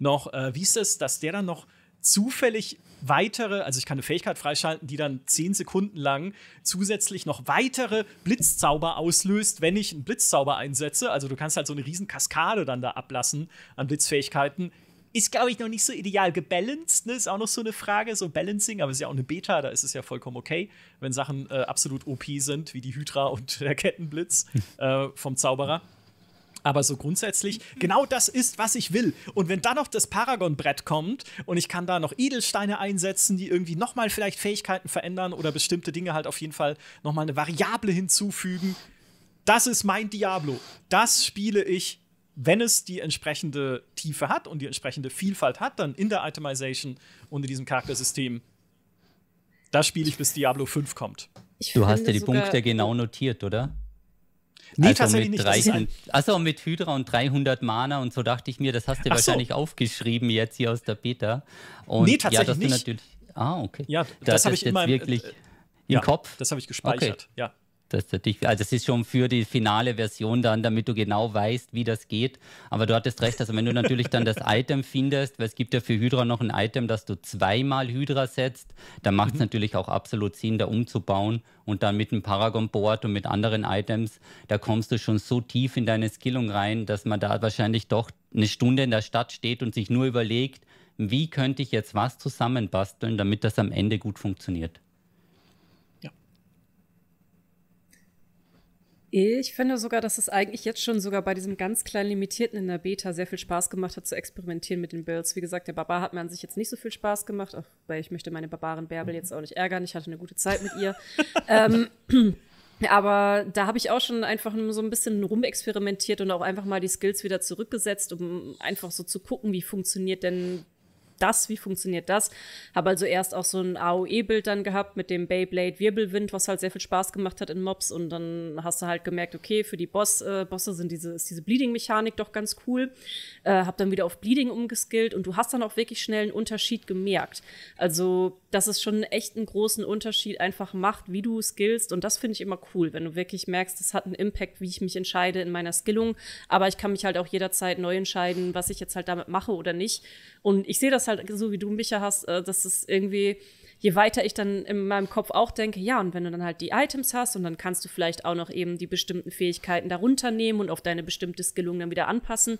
A: noch, äh, wie ist es, dass der dann noch zufällig weitere, also ich kann eine Fähigkeit freischalten, die dann zehn Sekunden lang zusätzlich noch weitere Blitzzauber auslöst, wenn ich einen Blitzzauber einsetze. Also du kannst halt so eine riesen Kaskade dann da ablassen an Blitzfähigkeiten. Ist, glaube ich, noch nicht so ideal gebalanced, ne? Ist auch noch so eine Frage, so Balancing, aber ist ja auch eine Beta, da ist es ja vollkommen okay, wenn Sachen äh, absolut OP sind, wie die Hydra und der Kettenblitz äh, vom Zauberer. Aber so grundsätzlich, genau das ist, was ich will. Und wenn dann noch das Paragon-Brett kommt und ich kann da noch Edelsteine einsetzen, die irgendwie nochmal vielleicht Fähigkeiten verändern oder bestimmte Dinge halt auf jeden Fall nochmal eine Variable hinzufügen, das ist mein Diablo. Das spiele ich, wenn es die entsprechende Tiefe hat und die entsprechende Vielfalt hat, dann in der Itemization und in diesem Charaktersystem. Das spiele ich, bis Diablo 5 kommt. du hast ja die Punkte genau
B: notiert, oder? Nee, also tatsächlich mit 3, nicht. Achso, also mit Hydra und 300 Mana und so dachte ich mir, das hast du Ach wahrscheinlich so. aufgeschrieben jetzt hier aus der Beta. Und nee, tatsächlich ja, nicht. ah, okay. Ja, das, das habe ich immer wirklich im, äh, im ja, Kopf. Das habe ich gespeichert, okay. ja. Also das natürlich, also es ist schon für die finale Version dann, damit du genau weißt, wie das geht. Aber du hattest recht, also wenn du natürlich dann das Item findest, weil es gibt ja für Hydra noch ein Item, dass du zweimal Hydra setzt, dann macht es mhm. natürlich auch absolut Sinn, da umzubauen und dann mit einem Paragon-Board und mit anderen Items, da kommst du schon so tief in deine Skillung rein, dass man da wahrscheinlich doch eine Stunde in der Stadt steht und sich nur überlegt, wie könnte ich jetzt was zusammenbasteln, damit das am Ende gut funktioniert.
C: Ich finde sogar, dass es eigentlich jetzt schon sogar bei diesem ganz kleinen Limitierten in der Beta sehr viel Spaß gemacht hat, zu experimentieren mit den Builds. Wie gesagt, der Barbar hat mir an sich jetzt nicht so viel Spaß gemacht, auch weil ich möchte meine Barbaren Bärbel mhm. jetzt auch nicht ärgern. Ich hatte eine gute Zeit mit ihr. ähm, aber da habe ich auch schon einfach so ein bisschen rumexperimentiert und auch einfach mal die Skills wieder zurückgesetzt, um einfach so zu gucken, wie funktioniert denn das, wie funktioniert das. Habe also erst auch so ein AOE-Bild dann gehabt mit dem Beyblade Wirbelwind, was halt sehr viel Spaß gemacht hat in Mobs. Und dann hast du halt gemerkt, okay, für die Boss, äh, Bosse sind diese, ist diese Bleeding-Mechanik doch ganz cool. Äh, habe dann wieder auf Bleeding umgeskillt und du hast dann auch wirklich schnell einen Unterschied gemerkt. Also, dass es schon echt einen großen Unterschied einfach macht, wie du skillst. Und das finde ich immer cool, wenn du wirklich merkst, das hat einen Impact, wie ich mich entscheide in meiner Skillung. Aber ich kann mich halt auch jederzeit neu entscheiden, was ich jetzt halt damit mache oder nicht. Und ich sehe das halt halt so, wie du Micha hast, äh, dass es irgendwie, je weiter ich dann in meinem Kopf auch denke, ja, und wenn du dann halt die Items hast und dann kannst du vielleicht auch noch eben die bestimmten Fähigkeiten darunter nehmen und auf deine bestimmte Skillung dann wieder anpassen.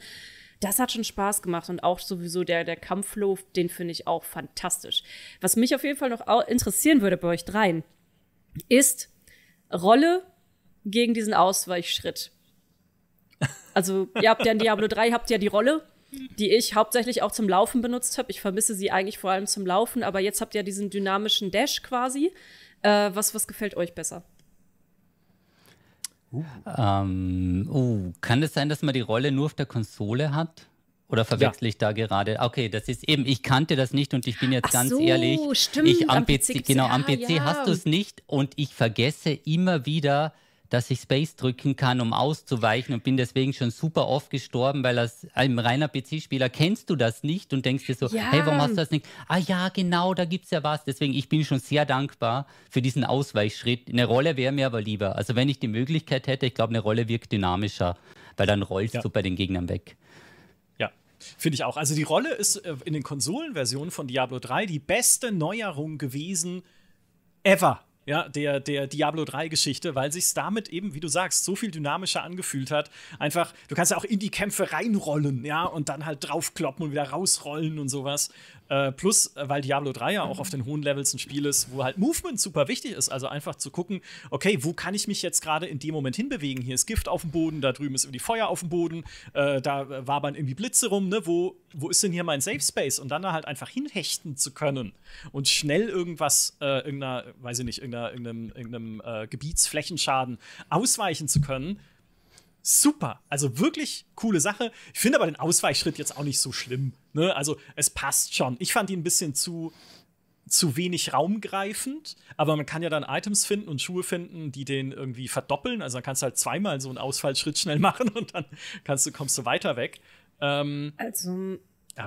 C: Das hat schon Spaß gemacht und auch sowieso der, der Kampfflow, den finde ich auch fantastisch. Was mich auf jeden Fall noch interessieren würde bei euch dreien, ist Rolle gegen diesen Ausweichschritt. Also, ihr habt ja in Diablo 3 habt ja die Rolle, die ich hauptsächlich auch zum Laufen benutzt habe. Ich vermisse sie eigentlich vor allem zum Laufen, aber jetzt habt ihr diesen dynamischen Dash quasi. Äh, was, was gefällt euch besser?
B: Uh. Ähm, uh, kann es sein, dass man die Rolle nur auf der Konsole hat? Oder verwechsel ja. ich da gerade? Okay, das ist eben, ich kannte das nicht und ich bin jetzt Ach ganz so, ehrlich. Stimmt, ich am, PC, PC genau, am ah, PC ja, hast du es nicht und ich vergesse immer wieder, dass ich Space drücken kann, um auszuweichen und bin deswegen schon super oft gestorben, weil als ein reiner PC-Spieler kennst du das nicht und denkst dir so, ja. hey, warum hast du das nicht? Ah ja, genau, da gibt es ja was. Deswegen, ich bin schon sehr dankbar für diesen Ausweichschritt. Eine Rolle wäre mir aber lieber. Also wenn ich die Möglichkeit hätte, ich glaube, eine Rolle wirkt dynamischer, weil dann rollst ja. du bei den Gegnern weg.
A: Finde ich auch. Also die Rolle ist äh, in den Konsolenversionen von Diablo 3 die beste Neuerung gewesen ever ja, der, der Diablo 3-Geschichte, weil sich damit eben, wie du sagst, so viel dynamischer angefühlt hat. Einfach, du kannst ja auch in die Kämpfe reinrollen, ja, und dann halt draufkloppen und wieder rausrollen und sowas. Äh, plus, äh, weil Diablo 3 ja auch mhm. auf den hohen Levels ein Spiel ist, wo halt Movement super wichtig ist. Also einfach zu gucken, okay, wo kann ich mich jetzt gerade in dem Moment hinbewegen? Hier ist Gift auf dem Boden, da drüben ist irgendwie Feuer auf dem Boden, äh, da äh, wabern irgendwie Blitze rum, ne? Wo, wo ist denn hier mein Safe Space? Und dann da halt einfach hinhechten zu können und schnell irgendwas, äh, irgendeiner, weiß ich nicht, irgendeiner, irgendeinem, irgendeinem äh, Gebietsflächenschaden ausweichen zu können super. Also wirklich coole Sache. Ich finde aber den Ausweichschritt jetzt auch nicht so schlimm. Ne? Also es passt schon. Ich fand ihn ein bisschen zu, zu wenig raumgreifend, aber man kann ja dann Items finden und Schuhe finden, die den irgendwie verdoppeln. Also dann kannst du halt zweimal so einen Ausfallschritt schnell machen und dann kannst du, kommst du weiter weg. Ähm, also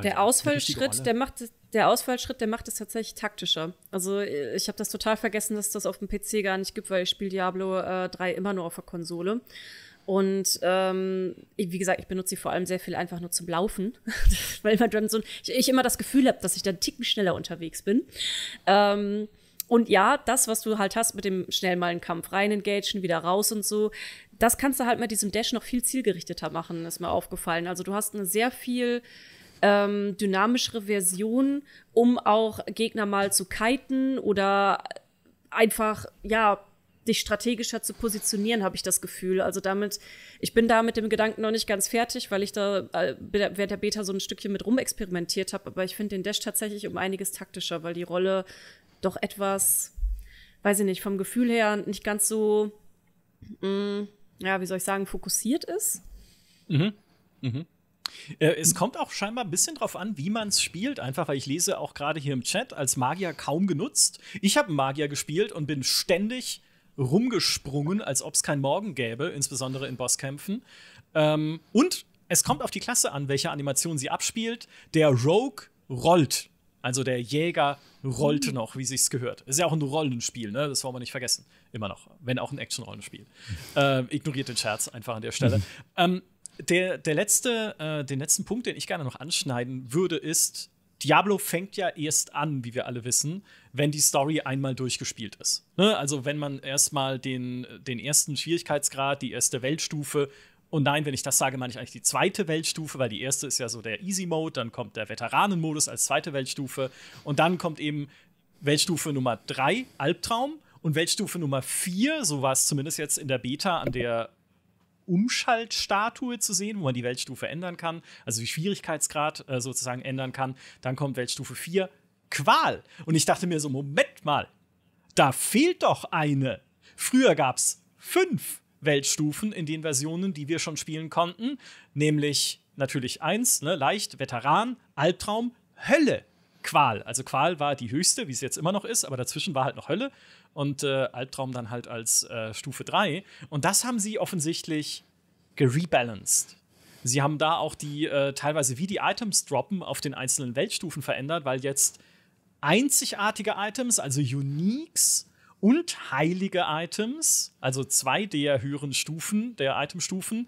A: der Ausfallschritt, der macht
C: der Ausfallschritt, der macht es tatsächlich taktischer. Also äh, ich habe das total vergessen, dass das auf dem PC gar nicht gibt, weil ich spiele Diablo äh, 3 immer nur auf der Konsole. Und ähm, wie gesagt, ich benutze sie vor allem sehr viel einfach nur zum Laufen, weil man dann so, ich, ich immer das Gefühl habe, dass ich dann Ticken schneller unterwegs bin. Ähm, und ja, das, was du halt hast mit dem schnell mal einen Kampf rein engagen, wieder raus und so, das kannst du halt mit diesem Dash noch viel zielgerichteter machen, ist mir aufgefallen. Also du hast eine sehr viel ähm, dynamischere Version, um auch Gegner mal zu kiten oder einfach, ja, dich strategischer zu positionieren, habe ich das Gefühl. Also damit, ich bin da mit dem Gedanken noch nicht ganz fertig, weil ich da äh, während der Beta so ein Stückchen mit rumexperimentiert habe. Aber ich finde den Dash tatsächlich um einiges taktischer, weil die Rolle doch etwas, weiß ich nicht, vom Gefühl her nicht ganz so, mh, mm, ja, wie soll ich sagen, fokussiert ist.
A: Mhm. Mhm. Äh, es kommt auch scheinbar ein bisschen drauf an, wie man es spielt, einfach weil ich lese auch gerade hier im Chat als Magier kaum genutzt. Ich habe Magier gespielt und bin ständig rumgesprungen, als ob es kein Morgen gäbe, insbesondere in Bosskämpfen. Ähm, und es kommt auf die Klasse an, welche Animation sie abspielt. Der Rogue rollt. Also der Jäger rollte noch, wie sich's gehört. Ist ja auch ein Rollenspiel, ne? Das wollen wir nicht vergessen. Immer noch. Wenn auch ein Action-Rollenspiel. Äh, ignoriert den Scherz einfach an der Stelle. ähm, der, der letzte, äh, den letzten Punkt, den ich gerne noch anschneiden würde, ist, Diablo fängt ja erst an, wie wir alle wissen, wenn die Story einmal durchgespielt ist. Ne? Also wenn man erstmal den, den ersten Schwierigkeitsgrad, die erste Weltstufe und nein, wenn ich das sage, meine ich eigentlich die zweite Weltstufe, weil die erste ist ja so der Easy Mode, dann kommt der Veteranenmodus als zweite Weltstufe und dann kommt eben Weltstufe Nummer 3, Albtraum und Weltstufe Nummer 4, so war es zumindest jetzt in der Beta, an der Umschaltstatue zu sehen, wo man die Weltstufe ändern kann, also die Schwierigkeitsgrad äh, sozusagen ändern kann. Dann kommt Weltstufe 4, Qual. Und ich dachte mir so, Moment mal, da fehlt doch eine. Früher gab es fünf Weltstufen in den Versionen, die wir schon spielen konnten, nämlich natürlich eins, ne, leicht, Veteran, Albtraum, Hölle. Qual. Also Qual war die höchste, wie es jetzt immer noch ist, aber dazwischen war halt noch Hölle und äh, Albtraum dann halt als äh, Stufe 3. Und das haben sie offensichtlich gerebalanced. Sie haben da auch die äh, teilweise wie die Items droppen auf den einzelnen Weltstufen verändert, weil jetzt einzigartige Items, also Uniques und heilige Items, also zwei der höheren Stufen, der Itemstufen,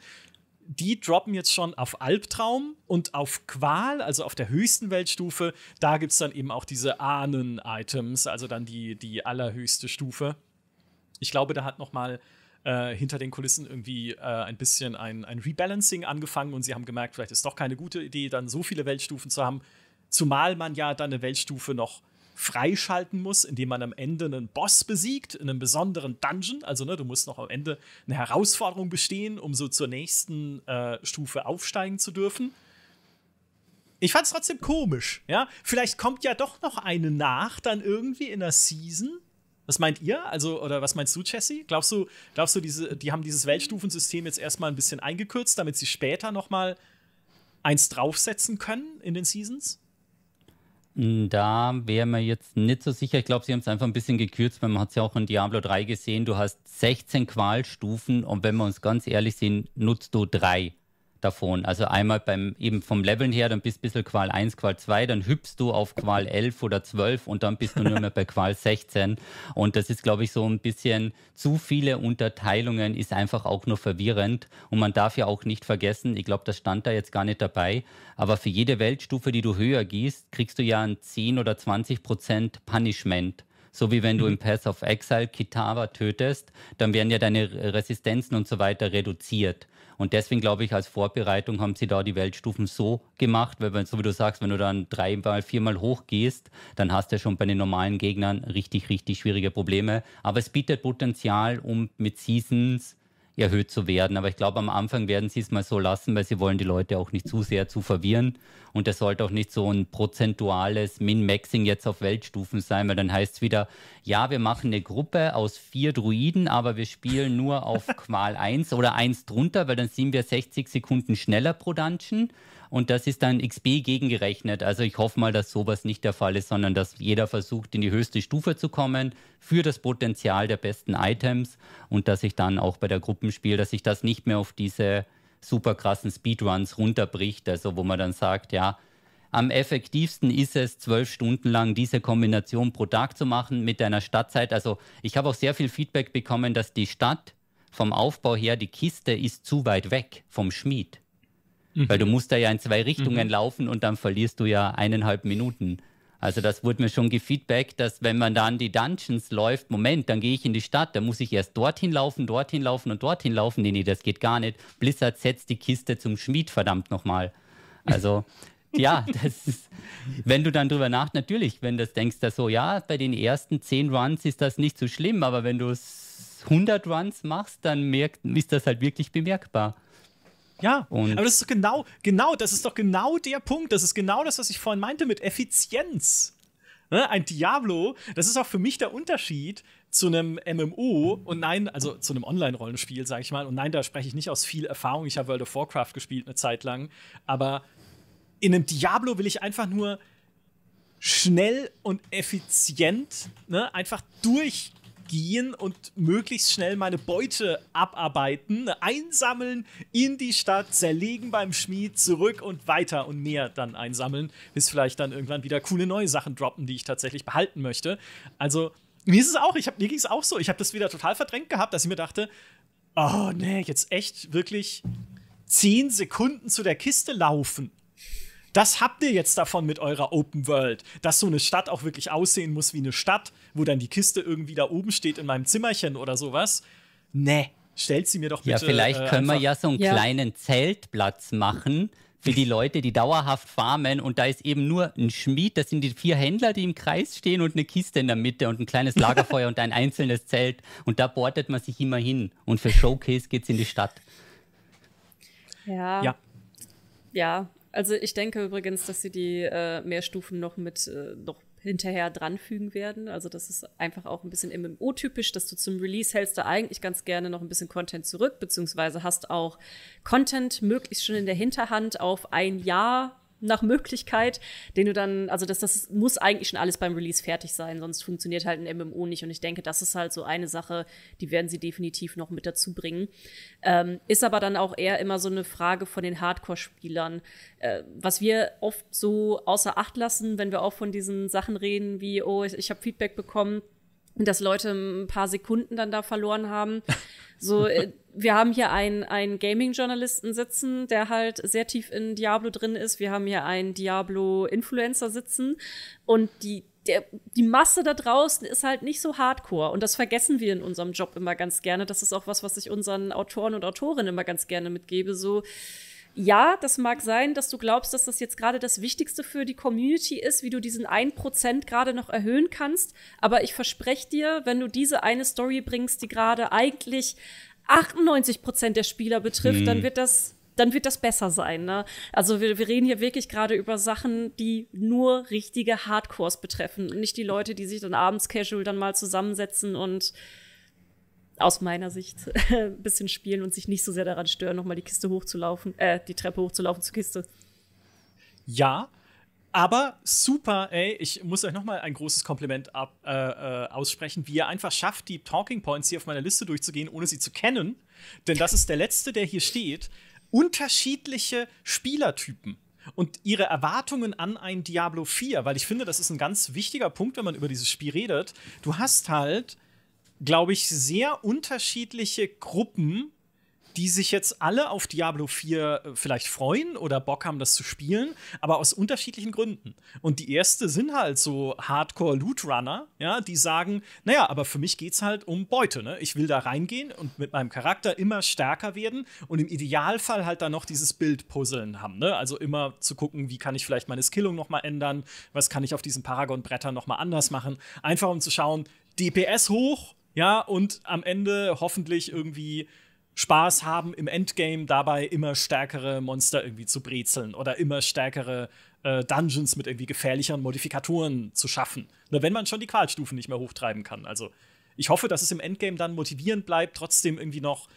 A: die droppen jetzt schon auf Albtraum und auf Qual, also auf der höchsten Weltstufe. Da gibt es dann eben auch diese Ahnen-Items, also dann die, die allerhöchste Stufe. Ich glaube, da hat noch mal äh, hinter den Kulissen irgendwie äh, ein bisschen ein, ein Rebalancing angefangen und sie haben gemerkt, vielleicht ist doch keine gute Idee, dann so viele Weltstufen zu haben. Zumal man ja dann eine Weltstufe noch freischalten muss, indem man am Ende einen Boss besiegt in einem besonderen Dungeon. Also ne, du musst noch am Ende eine Herausforderung bestehen, um so zur nächsten äh, Stufe aufsteigen zu dürfen. Ich fand es trotzdem komisch, ja. Vielleicht kommt ja doch noch eine nach, dann irgendwie in der Season. Was meint ihr? Also, oder was meinst du, Jesse? Glaubst du, glaubst du, diese, die haben dieses Weltstufensystem jetzt erstmal ein bisschen eingekürzt, damit sie später nochmal eins draufsetzen können in den Seasons?
B: Da wäre mir jetzt nicht so sicher. Ich glaube, sie haben es einfach ein bisschen gekürzt, weil man hat es ja auch in Diablo 3 gesehen. Du hast 16 Qualstufen und wenn wir uns ganz ehrlich sind, nutzt du drei davon. Also einmal beim eben vom Leveln her, dann bist du ein bisschen Qual 1, Qual 2, dann hüpfst du auf Qual 11 oder 12 und dann bist du nur mehr bei Qual 16. Und das ist, glaube ich, so ein bisschen zu viele Unterteilungen ist einfach auch nur verwirrend. Und man darf ja auch nicht vergessen, ich glaube, das stand da jetzt gar nicht dabei, aber für jede Weltstufe, die du höher gehst, kriegst du ja ein 10 oder 20 Prozent Punishment. So wie wenn du mhm. im Path of Exile Kitava tötest, dann werden ja deine Resistenzen und so weiter reduziert. Und deswegen glaube ich, als Vorbereitung haben sie da die Weltstufen so gemacht, weil, so wie du sagst, wenn du dann dreimal, viermal hochgehst, dann hast du ja schon bei den normalen Gegnern richtig, richtig schwierige Probleme. Aber es bietet Potenzial, um mit Seasons erhöht zu werden. Aber ich glaube, am Anfang werden sie es mal so lassen, weil sie wollen die Leute auch nicht zu sehr zu verwirren. Und das sollte auch nicht so ein prozentuales Min-Maxing jetzt auf Weltstufen sein, weil dann heißt es wieder, ja, wir machen eine Gruppe aus vier Druiden, aber wir spielen nur auf Qual 1 oder 1 drunter, weil dann sind wir 60 Sekunden schneller pro Dungeon und das ist dann XP gegengerechnet. Also ich hoffe mal, dass sowas nicht der Fall ist, sondern dass jeder versucht, in die höchste Stufe zu kommen für das Potenzial der besten Items und dass ich dann auch bei der Gruppenspiel, dass ich das nicht mehr auf diese super krassen Speedruns runterbricht, also wo man dann sagt, ja, am effektivsten ist es, zwölf Stunden lang diese Kombination pro Tag zu machen mit einer Stadtzeit. Also ich habe auch sehr viel Feedback bekommen, dass die Stadt vom Aufbau her, die Kiste ist zu weit weg vom Schmied. Mhm. Weil du mhm. musst da ja in zwei Richtungen mhm. laufen und dann verlierst du ja eineinhalb Minuten. Also das wurde mir schon gefeedbackt, dass wenn man dann die Dungeons läuft, Moment, dann gehe ich in die Stadt, dann muss ich erst dorthin laufen, dorthin laufen und dorthin laufen. Nee, nee, das geht gar nicht. Blizzard setzt die Kiste zum Schmied, verdammt nochmal. Also ja, das ist, wenn du dann drüber nach, natürlich, wenn du das denkst, dass so, ja, bei den ersten zehn Runs ist das nicht so schlimm, aber wenn du es 100 Runs machst, dann merkt, ist das halt wirklich
A: bemerkbar. Ja, und aber das ist doch genau, genau, das ist doch genau der Punkt. Das ist genau das, was ich vorhin meinte mit Effizienz. Ne? Ein Diablo, das ist auch für mich der Unterschied zu einem MMO und nein, also zu einem Online-Rollenspiel, sage ich mal. Und nein, da spreche ich nicht aus viel Erfahrung. Ich habe World of Warcraft gespielt eine Zeit lang, aber in einem Diablo will ich einfach nur schnell und effizient ne, einfach durch gehen und möglichst schnell meine Beute abarbeiten, einsammeln, in die Stadt, zerlegen beim Schmied, zurück und weiter und mehr dann einsammeln, bis vielleicht dann irgendwann wieder coole neue Sachen droppen, die ich tatsächlich behalten möchte. Also mir ist es auch, ich hab, mir ging es auch so, ich habe das wieder total verdrängt gehabt, dass ich mir dachte, oh nee, jetzt echt wirklich zehn Sekunden zu der Kiste laufen das habt ihr jetzt davon mit eurer Open World, dass so eine Stadt auch wirklich aussehen muss wie eine Stadt, wo dann die Kiste irgendwie da oben steht in meinem Zimmerchen oder sowas. Nee, stellt sie mir doch bitte. Ja, vielleicht äh, können wir ja so einen ja. kleinen
B: Zeltplatz machen für die Leute, die dauerhaft farmen und da ist eben nur ein Schmied, das sind die vier Händler, die im Kreis stehen und eine Kiste in der Mitte und ein kleines Lagerfeuer und ein einzelnes Zelt und da bordet man sich immer hin und für Showcase geht es in die Stadt.
C: Ja. Ja. ja. Also ich denke übrigens, dass sie die äh, Mehrstufen noch mit äh, noch hinterher dranfügen werden. Also das ist einfach auch ein bisschen MMO-typisch, dass du zum Release hältst da eigentlich ganz gerne noch ein bisschen Content zurück, beziehungsweise hast auch Content möglichst schon in der Hinterhand auf ein Jahr nach Möglichkeit, den du dann, also das, das muss eigentlich schon alles beim Release fertig sein, sonst funktioniert halt ein MMO nicht. Und ich denke, das ist halt so eine Sache, die werden sie definitiv noch mit dazu bringen. Ähm, ist aber dann auch eher immer so eine Frage von den Hardcore-Spielern. Äh, was wir oft so außer Acht lassen, wenn wir auch von diesen Sachen reden, wie, oh, ich, ich habe Feedback bekommen, dass Leute ein paar Sekunden dann da verloren haben. So, äh, wir haben hier einen, einen Gaming-Journalisten sitzen, der halt sehr tief in Diablo drin ist. Wir haben hier einen Diablo-Influencer sitzen und die der, die Masse da draußen ist halt nicht so hardcore. Und das vergessen wir in unserem Job immer ganz gerne. Das ist auch was, was ich unseren Autoren und Autorinnen immer ganz gerne mitgebe. So, ja, das mag sein, dass du glaubst, dass das jetzt gerade das Wichtigste für die Community ist, wie du diesen 1% gerade noch erhöhen kannst. Aber ich verspreche dir, wenn du diese eine Story bringst, die gerade eigentlich 98% der Spieler betrifft, mhm. dann wird das dann wird das besser sein. Ne? Also wir, wir reden hier wirklich gerade über Sachen, die nur richtige Hardcores betreffen und nicht die Leute, die sich dann abends casual dann mal zusammensetzen und aus meiner Sicht ein bisschen spielen und sich nicht so sehr daran stören, nochmal die Kiste hochzulaufen, äh, die Treppe hochzulaufen zur Kiste.
A: Ja, aber super, ey, ich muss euch nochmal ein großes Kompliment ab, äh, äh, aussprechen, wie ihr einfach schafft, die Talking Points hier auf meiner Liste durchzugehen, ohne sie zu kennen. Denn das ist der letzte, der hier steht. Unterschiedliche Spielertypen und ihre Erwartungen an ein Diablo 4, weil ich finde, das ist ein ganz wichtiger Punkt, wenn man über dieses Spiel redet. Du hast halt glaube ich, sehr unterschiedliche Gruppen, die sich jetzt alle auf Diablo 4 äh, vielleicht freuen oder Bock haben, das zu spielen, aber aus unterschiedlichen Gründen. Und die erste sind halt so Hardcore-Loot-Runner, ja, die sagen, naja, aber für mich geht es halt um Beute, ne? Ich will da reingehen und mit meinem Charakter immer stärker werden und im Idealfall halt dann noch dieses Bild-Puzzeln haben, ne? Also immer zu gucken, wie kann ich vielleicht meine Skillung nochmal ändern, was kann ich auf diesen Paragon-Brettern nochmal anders machen, einfach um zu schauen, DPS hoch ja, und am Ende hoffentlich irgendwie Spaß haben, im Endgame dabei immer stärkere Monster irgendwie zu brezeln oder immer stärkere äh, Dungeons mit irgendwie gefährlicheren Modifikatoren zu schaffen. Nur ne, wenn man schon die Qualstufen nicht mehr hochtreiben kann. Also ich hoffe, dass es im Endgame dann motivierend bleibt, trotzdem irgendwie noch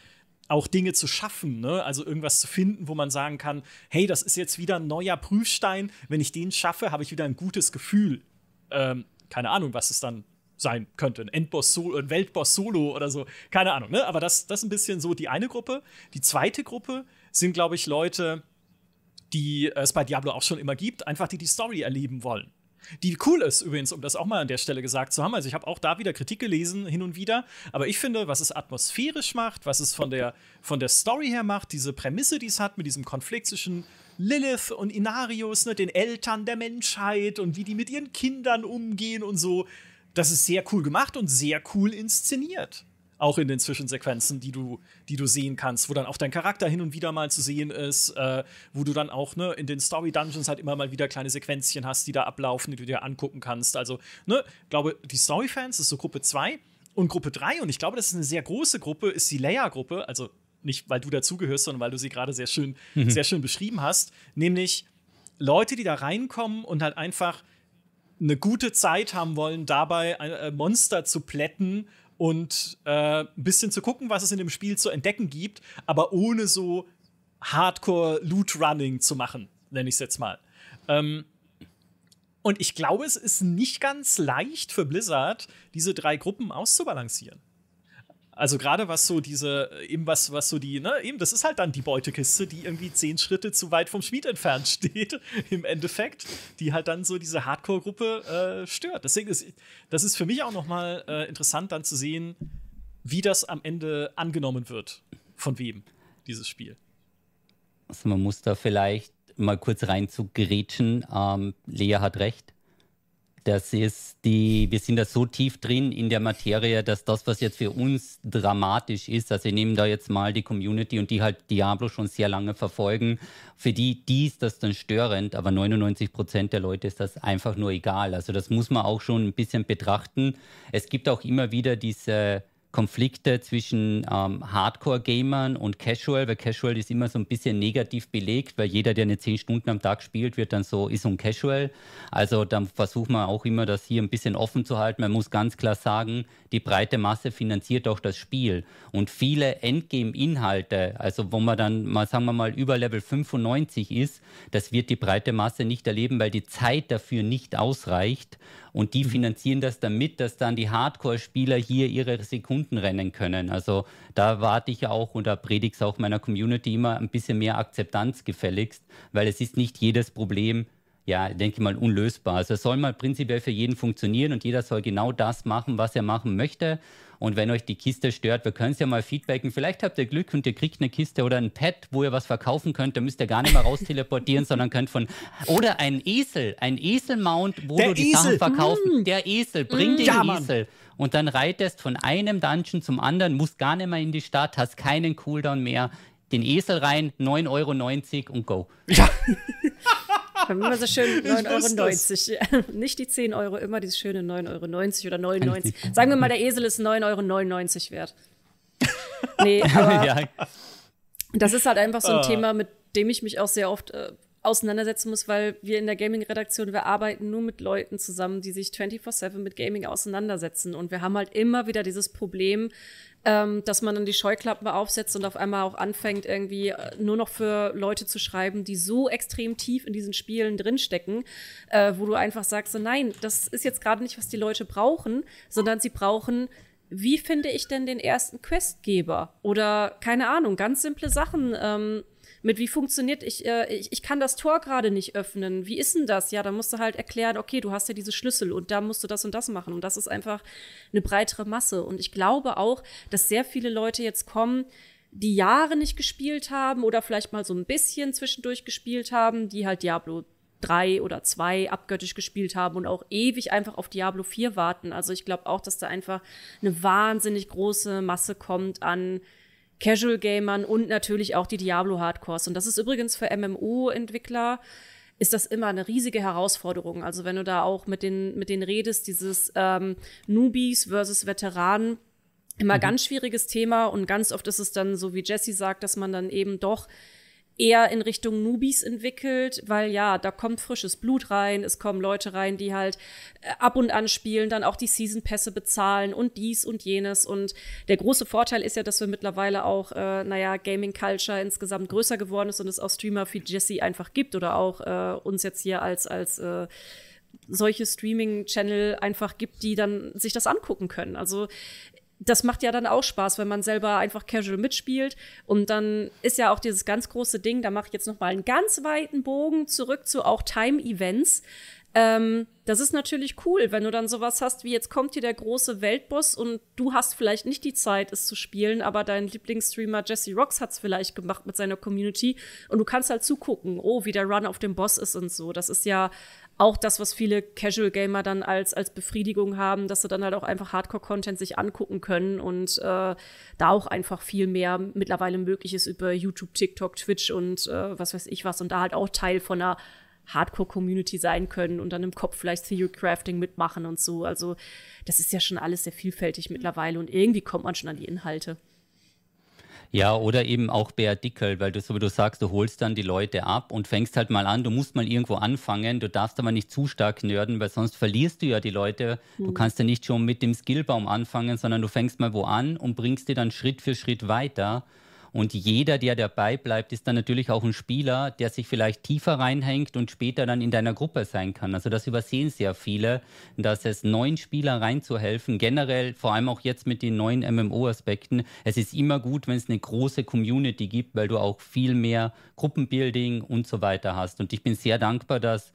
A: auch Dinge zu schaffen, ne? also irgendwas zu finden, wo man sagen kann, hey, das ist jetzt wieder ein neuer Prüfstein, wenn ich den schaffe, habe ich wieder ein gutes Gefühl. Ähm, keine Ahnung, was es dann sein könnte. Ein Endboss Solo, ein Weltboss Solo oder so. Keine Ahnung, ne? Aber das, das ist ein bisschen so die eine Gruppe. Die zweite Gruppe sind, glaube ich, Leute, die äh, es bei Diablo auch schon immer gibt, einfach die die Story erleben wollen. Die cool ist übrigens, um das auch mal an der Stelle gesagt zu haben. Also ich habe auch da wieder Kritik gelesen hin und wieder, aber ich finde, was es atmosphärisch macht, was es von der von der Story her macht, diese Prämisse, die es hat mit diesem Konflikt zwischen Lilith und Inarius, ne, den Eltern der Menschheit und wie die mit ihren Kindern umgehen und so das ist sehr cool gemacht und sehr cool inszeniert. Auch in den Zwischensequenzen, die du, die du sehen kannst, wo dann auch dein Charakter hin und wieder mal zu sehen ist, äh, wo du dann auch ne, in den Story Dungeons halt immer mal wieder kleine Sequenzchen hast, die da ablaufen, die du dir angucken kannst. Also, ne, glaube, die Story-Fans ist so Gruppe 2 und Gruppe 3, und ich glaube, das ist eine sehr große Gruppe, ist die Layer-Gruppe, also nicht, weil du dazugehörst, sondern weil du sie gerade sehr schön, mhm. sehr schön beschrieben hast, nämlich Leute, die da reinkommen und halt einfach eine gute Zeit haben wollen, dabei ein äh, Monster zu plätten und äh, ein bisschen zu gucken, was es in dem Spiel zu entdecken gibt, aber ohne so Hardcore-Loot-Running zu machen, nenne ich es jetzt mal. Ähm, und ich glaube, es ist nicht ganz leicht für Blizzard, diese drei Gruppen auszubalancieren. Also gerade was so diese, äh, eben was, was so die, ne, eben, das ist halt dann die Beutekiste, die irgendwie zehn Schritte zu weit vom Schmied entfernt steht, im Endeffekt, die halt dann so diese Hardcore-Gruppe äh, stört. Deswegen ist, das ist für mich auch nochmal äh, interessant, dann zu sehen, wie das am Ende angenommen wird. Von wem, dieses Spiel.
B: Also man muss da vielleicht mal kurz rein zu gerätschen. Ähm, Lea hat recht. Das ist die, wir sind da so tief drin in der Materie, dass das, was jetzt für uns dramatisch ist, also wir nehmen da jetzt mal die Community und die halt Diablo schon sehr lange verfolgen, für die, die ist das dann störend, aber 99 Prozent der Leute ist das einfach nur egal. Also das muss man auch schon ein bisschen betrachten. Es gibt auch immer wieder diese Konflikte zwischen ähm, Hardcore-Gamern und Casual, weil Casual ist immer so ein bisschen negativ belegt, weil jeder, der eine 10 Stunden am Tag spielt, wird dann so, ist ein Casual. Also dann versucht man auch immer, das hier ein bisschen offen zu halten. Man muss ganz klar sagen, die breite Masse finanziert auch das Spiel. Und viele Endgame-Inhalte, also wo man dann mal, sagen wir mal, über Level 95 ist, das wird die breite Masse nicht erleben, weil die Zeit dafür nicht ausreicht und die mhm. finanzieren das damit, dass dann die Hardcore-Spieler hier ihre Sekunden rennen können. Also da warte ich auch und da predige ich auch meiner Community immer ein bisschen mehr Akzeptanz gefälligst, weil es ist nicht jedes Problem, ja, denke ich mal, unlösbar. Also es soll mal prinzipiell für jeden funktionieren und jeder soll genau das machen, was er machen möchte. Und wenn euch die Kiste stört, wir können es ja mal feedbacken. Vielleicht habt ihr Glück und ihr kriegt eine Kiste oder ein Pad, wo ihr was verkaufen könnt. Da müsst ihr gar nicht mehr raus teleportieren, sondern könnt von. Oder ein Esel, ein Esel-Mount, wo der du die Esel. Sachen verkaufen. Mm. Der Esel, bring mm. den ja, Esel. Und dann reitest von einem Dungeon zum anderen, musst gar nicht mehr in die Stadt, hast keinen Cooldown mehr. Den Esel rein, 9,90 Euro und go. Ja.
C: haben immer so schön 9,90 Euro. Nicht die 10 Euro, immer dieses schöne 9,90 Euro oder 99. Sagen wir mal, der Esel ist 9,99 Euro wert. Nee, aber ja. das ist halt einfach so ein ah. Thema, mit dem ich mich auch sehr oft äh, auseinandersetzen muss, weil wir in der Gaming-Redaktion, wir arbeiten nur mit Leuten zusammen, die sich 24-7 mit Gaming auseinandersetzen. Und wir haben halt immer wieder dieses Problem, ähm, dass man dann die Scheuklappen aufsetzt und auf einmal auch anfängt, irgendwie äh, nur noch für Leute zu schreiben, die so extrem tief in diesen Spielen drinstecken, äh, wo du einfach sagst, so, nein, das ist jetzt gerade nicht, was die Leute brauchen, sondern sie brauchen wie finde ich denn den ersten Questgeber? Oder keine Ahnung, ganz simple Sachen. Ähm, mit wie funktioniert, ich, äh, ich, ich, kann das Tor gerade nicht öffnen. Wie ist denn das? Ja, da musst du halt erklären, okay, du hast ja diese Schlüssel und da musst du das und das machen. Und das ist einfach eine breitere Masse. Und ich glaube auch, dass sehr viele Leute jetzt kommen, die Jahre nicht gespielt haben oder vielleicht mal so ein bisschen zwischendurch gespielt haben, die halt Diablo 3 oder 2 abgöttisch gespielt haben und auch ewig einfach auf Diablo 4 warten. Also ich glaube auch, dass da einfach eine wahnsinnig große Masse kommt an Casual-Gamern und natürlich auch die Diablo-Hardcores. Und das ist übrigens für MMO-Entwickler ist das immer eine riesige Herausforderung. Also wenn du da auch mit den mit denen redest, dieses ähm, Newbies versus Veteranen, immer mhm. ganz schwieriges Thema und ganz oft ist es dann so, wie Jesse sagt, dass man dann eben doch eher in Richtung Newbies entwickelt, weil ja, da kommt frisches Blut rein, es kommen Leute rein, die halt äh, ab und an spielen, dann auch die Season-Pässe bezahlen und dies und jenes. Und der große Vorteil ist ja, dass wir mittlerweile auch, äh, naja, Gaming-Culture insgesamt größer geworden ist und es auch Streamer wie Jesse einfach gibt oder auch äh, uns jetzt hier als, als äh, solche Streaming-Channel einfach gibt, die dann sich das angucken können. Also das macht ja dann auch Spaß, wenn man selber einfach casual mitspielt. Und dann ist ja auch dieses ganz große Ding, da mache ich jetzt noch mal einen ganz weiten Bogen zurück zu auch Time-Events. Ähm, das ist natürlich cool, wenn du dann sowas hast wie jetzt kommt hier der große Weltboss und du hast vielleicht nicht die Zeit, es zu spielen, aber dein Lieblingsstreamer Jesse Rocks hat es vielleicht gemacht mit seiner Community und du kannst halt zugucken, oh, wie der Run auf dem Boss ist und so. Das ist ja auch das, was viele Casual Gamer dann als, als Befriedigung haben, dass sie dann halt auch einfach Hardcore-Content sich angucken können und äh, da auch einfach viel mehr mittlerweile möglich ist über YouTube, TikTok, Twitch und äh, was weiß ich was und da halt auch Teil von einer Hardcore-Community sein können und dann im Kopf vielleicht Theory Crafting mitmachen und so. Also, das ist ja schon alles sehr vielfältig mittlerweile und irgendwie kommt man schon an die Inhalte.
B: Ja, oder eben auch Bär Dickel, weil du so wie du sagst, du holst dann die Leute ab und fängst halt mal an, du musst mal irgendwo anfangen, du darfst aber nicht zu stark nörden, weil sonst verlierst du ja die Leute. Mhm. Du hm. kannst ja nicht schon mit dem Skillbaum anfangen, sondern du fängst mal wo an und bringst die dann Schritt für Schritt weiter. Und jeder, der dabei bleibt, ist dann natürlich auch ein Spieler, der sich vielleicht tiefer reinhängt und später dann in deiner Gruppe sein kann. Also das übersehen sehr viele, dass es neuen Spieler reinzuhelfen, generell, vor allem auch jetzt mit den neuen MMO-Aspekten, es ist immer gut, wenn es eine große Community gibt, weil du auch viel mehr Gruppenbuilding und so weiter hast. Und ich bin sehr dankbar, dass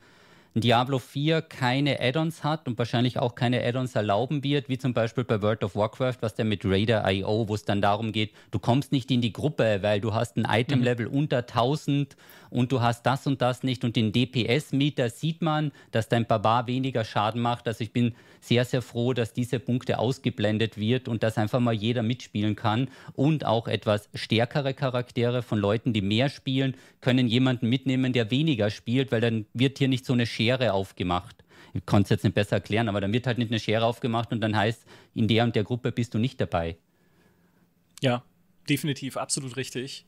B: Diablo 4 keine Add-ons hat und wahrscheinlich auch keine Add-ons erlauben wird, wie zum Beispiel bei World of Warcraft, was der mit Raider.io, wo es dann darum geht, du kommst nicht in die Gruppe, weil du hast ein Item-Level mhm. unter 1000 und du hast das und das nicht und den DPS-Meter sieht man, dass dein Barbar weniger Schaden macht. Also ich bin sehr, sehr froh, dass diese Punkte ausgeblendet wird und dass einfach mal jeder mitspielen kann und auch etwas stärkere Charaktere von Leuten, die mehr spielen, können jemanden mitnehmen, der weniger spielt, weil dann wird hier nicht so eine Schere Schere aufgemacht. Ich konnte es jetzt nicht besser erklären, aber dann wird halt nicht eine Schere aufgemacht und dann heißt, in der und der Gruppe bist du nicht dabei.
A: Ja, definitiv, absolut richtig.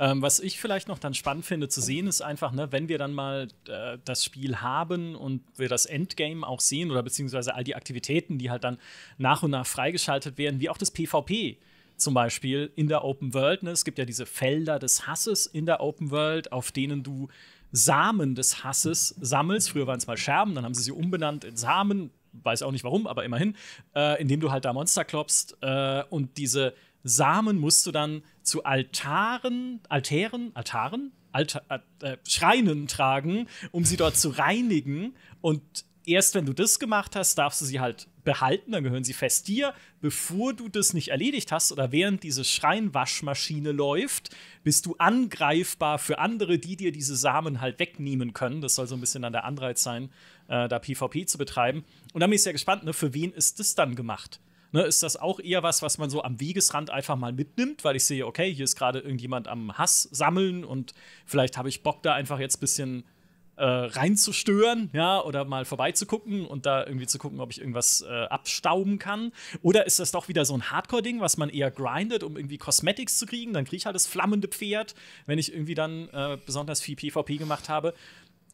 A: Ähm, was ich vielleicht noch dann spannend finde zu sehen, ist einfach, ne, wenn wir dann mal äh, das Spiel haben und wir das Endgame auch sehen oder beziehungsweise all die Aktivitäten, die halt dann nach und nach freigeschaltet werden, wie auch das PvP zum Beispiel in der Open World. Ne? Es gibt ja diese Felder des Hasses in der Open World, auf denen du Samen des Hasses sammelst. Früher waren es mal Scherben, dann haben sie sie umbenannt in Samen, weiß auch nicht warum, aber immerhin, äh, indem du halt da Monster klopfst äh, und diese Samen musst du dann zu Altaren, Altären, Altaren, Alta, äh, Schreinen tragen, um sie dort zu reinigen und erst wenn du das gemacht hast, darfst du sie halt behalten, dann gehören sie fest dir. Bevor du das nicht erledigt hast oder während diese Schreinwaschmaschine läuft, bist du angreifbar für andere, die dir diese Samen halt wegnehmen können. Das soll so ein bisschen dann der Anreiz sein, äh, da PvP zu betreiben. Und dann bin ich sehr gespannt, ne, für wen ist das dann gemacht? Ne, ist das auch eher was, was man so am Wegesrand einfach mal mitnimmt, weil ich sehe, okay, hier ist gerade irgendjemand am Hass sammeln und vielleicht habe ich Bock da einfach jetzt ein bisschen äh, reinzustören, ja, oder mal vorbeizugucken und da irgendwie zu gucken, ob ich irgendwas äh, abstauben kann? Oder ist das doch wieder so ein Hardcore-Ding, was man eher grindet, um irgendwie Cosmetics zu kriegen? Dann kriege ich halt das flammende Pferd, wenn ich irgendwie dann äh, besonders viel PvP gemacht habe.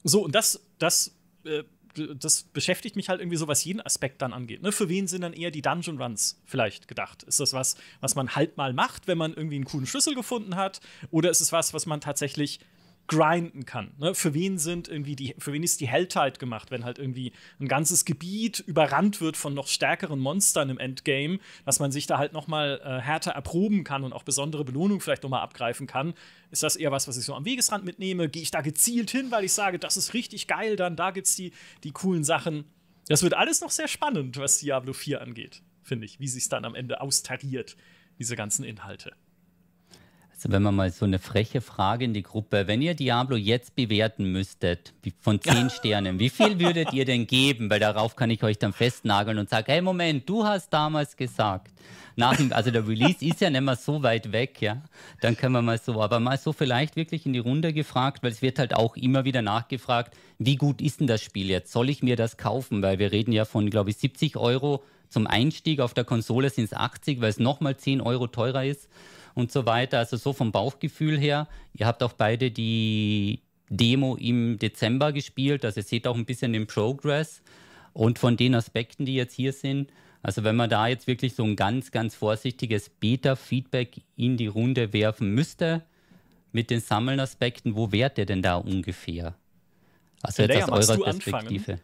A: So, und das, das äh, das beschäftigt mich halt irgendwie so, was jeden Aspekt dann angeht. Ne? Für wen sind dann eher die Dungeon Runs vielleicht gedacht? Ist das was, was man halt mal macht, wenn man irgendwie einen coolen Schlüssel gefunden hat? Oder ist es was, was man tatsächlich grinden kann. Ne? Für wen sind irgendwie die, für wen ist die Heldheit gemacht, wenn halt irgendwie ein ganzes Gebiet überrannt wird von noch stärkeren Monstern im Endgame, dass man sich da halt nochmal äh, härter erproben kann und auch besondere Belohnung vielleicht nochmal abgreifen kann. Ist das eher was, was ich so am Wegesrand mitnehme? Gehe ich da gezielt hin, weil ich sage, das ist richtig geil, dann da gibt's die, die coolen Sachen. Das wird alles noch sehr spannend, was Diablo 4 angeht, finde ich, wie sich's dann am Ende austariert, diese ganzen Inhalte.
B: Also wenn man mal so eine freche Frage in die Gruppe, wenn ihr Diablo jetzt bewerten müsstet, wie, von zehn Sternen, wie viel würdet ihr denn geben? Weil darauf kann ich euch dann festnageln und sagen, hey Moment, du hast damals gesagt. Nach dem, also der Release ist ja nicht mehr so weit weg, ja. Dann können wir mal so, aber mal so vielleicht wirklich in die Runde gefragt, weil es wird halt auch immer wieder nachgefragt, wie gut ist denn das Spiel jetzt? Soll ich mir das kaufen? Weil wir reden ja von, glaube ich, 70 Euro zum Einstieg. Auf der Konsole sind es 80, weil es nochmal 10 Euro teurer ist und so weiter. Also so vom Bauchgefühl her. Ihr habt auch beide die Demo im Dezember gespielt. Also ihr seht auch ein bisschen den Progress und von den Aspekten, die jetzt hier sind. Also wenn man da jetzt wirklich so ein ganz, ganz vorsichtiges Beta-Feedback in die Runde werfen müsste, mit den Sammelaspekten, wo wärt ihr denn da ungefähr? Also jetzt Lea, aus eurer Perspektive. Anfangen?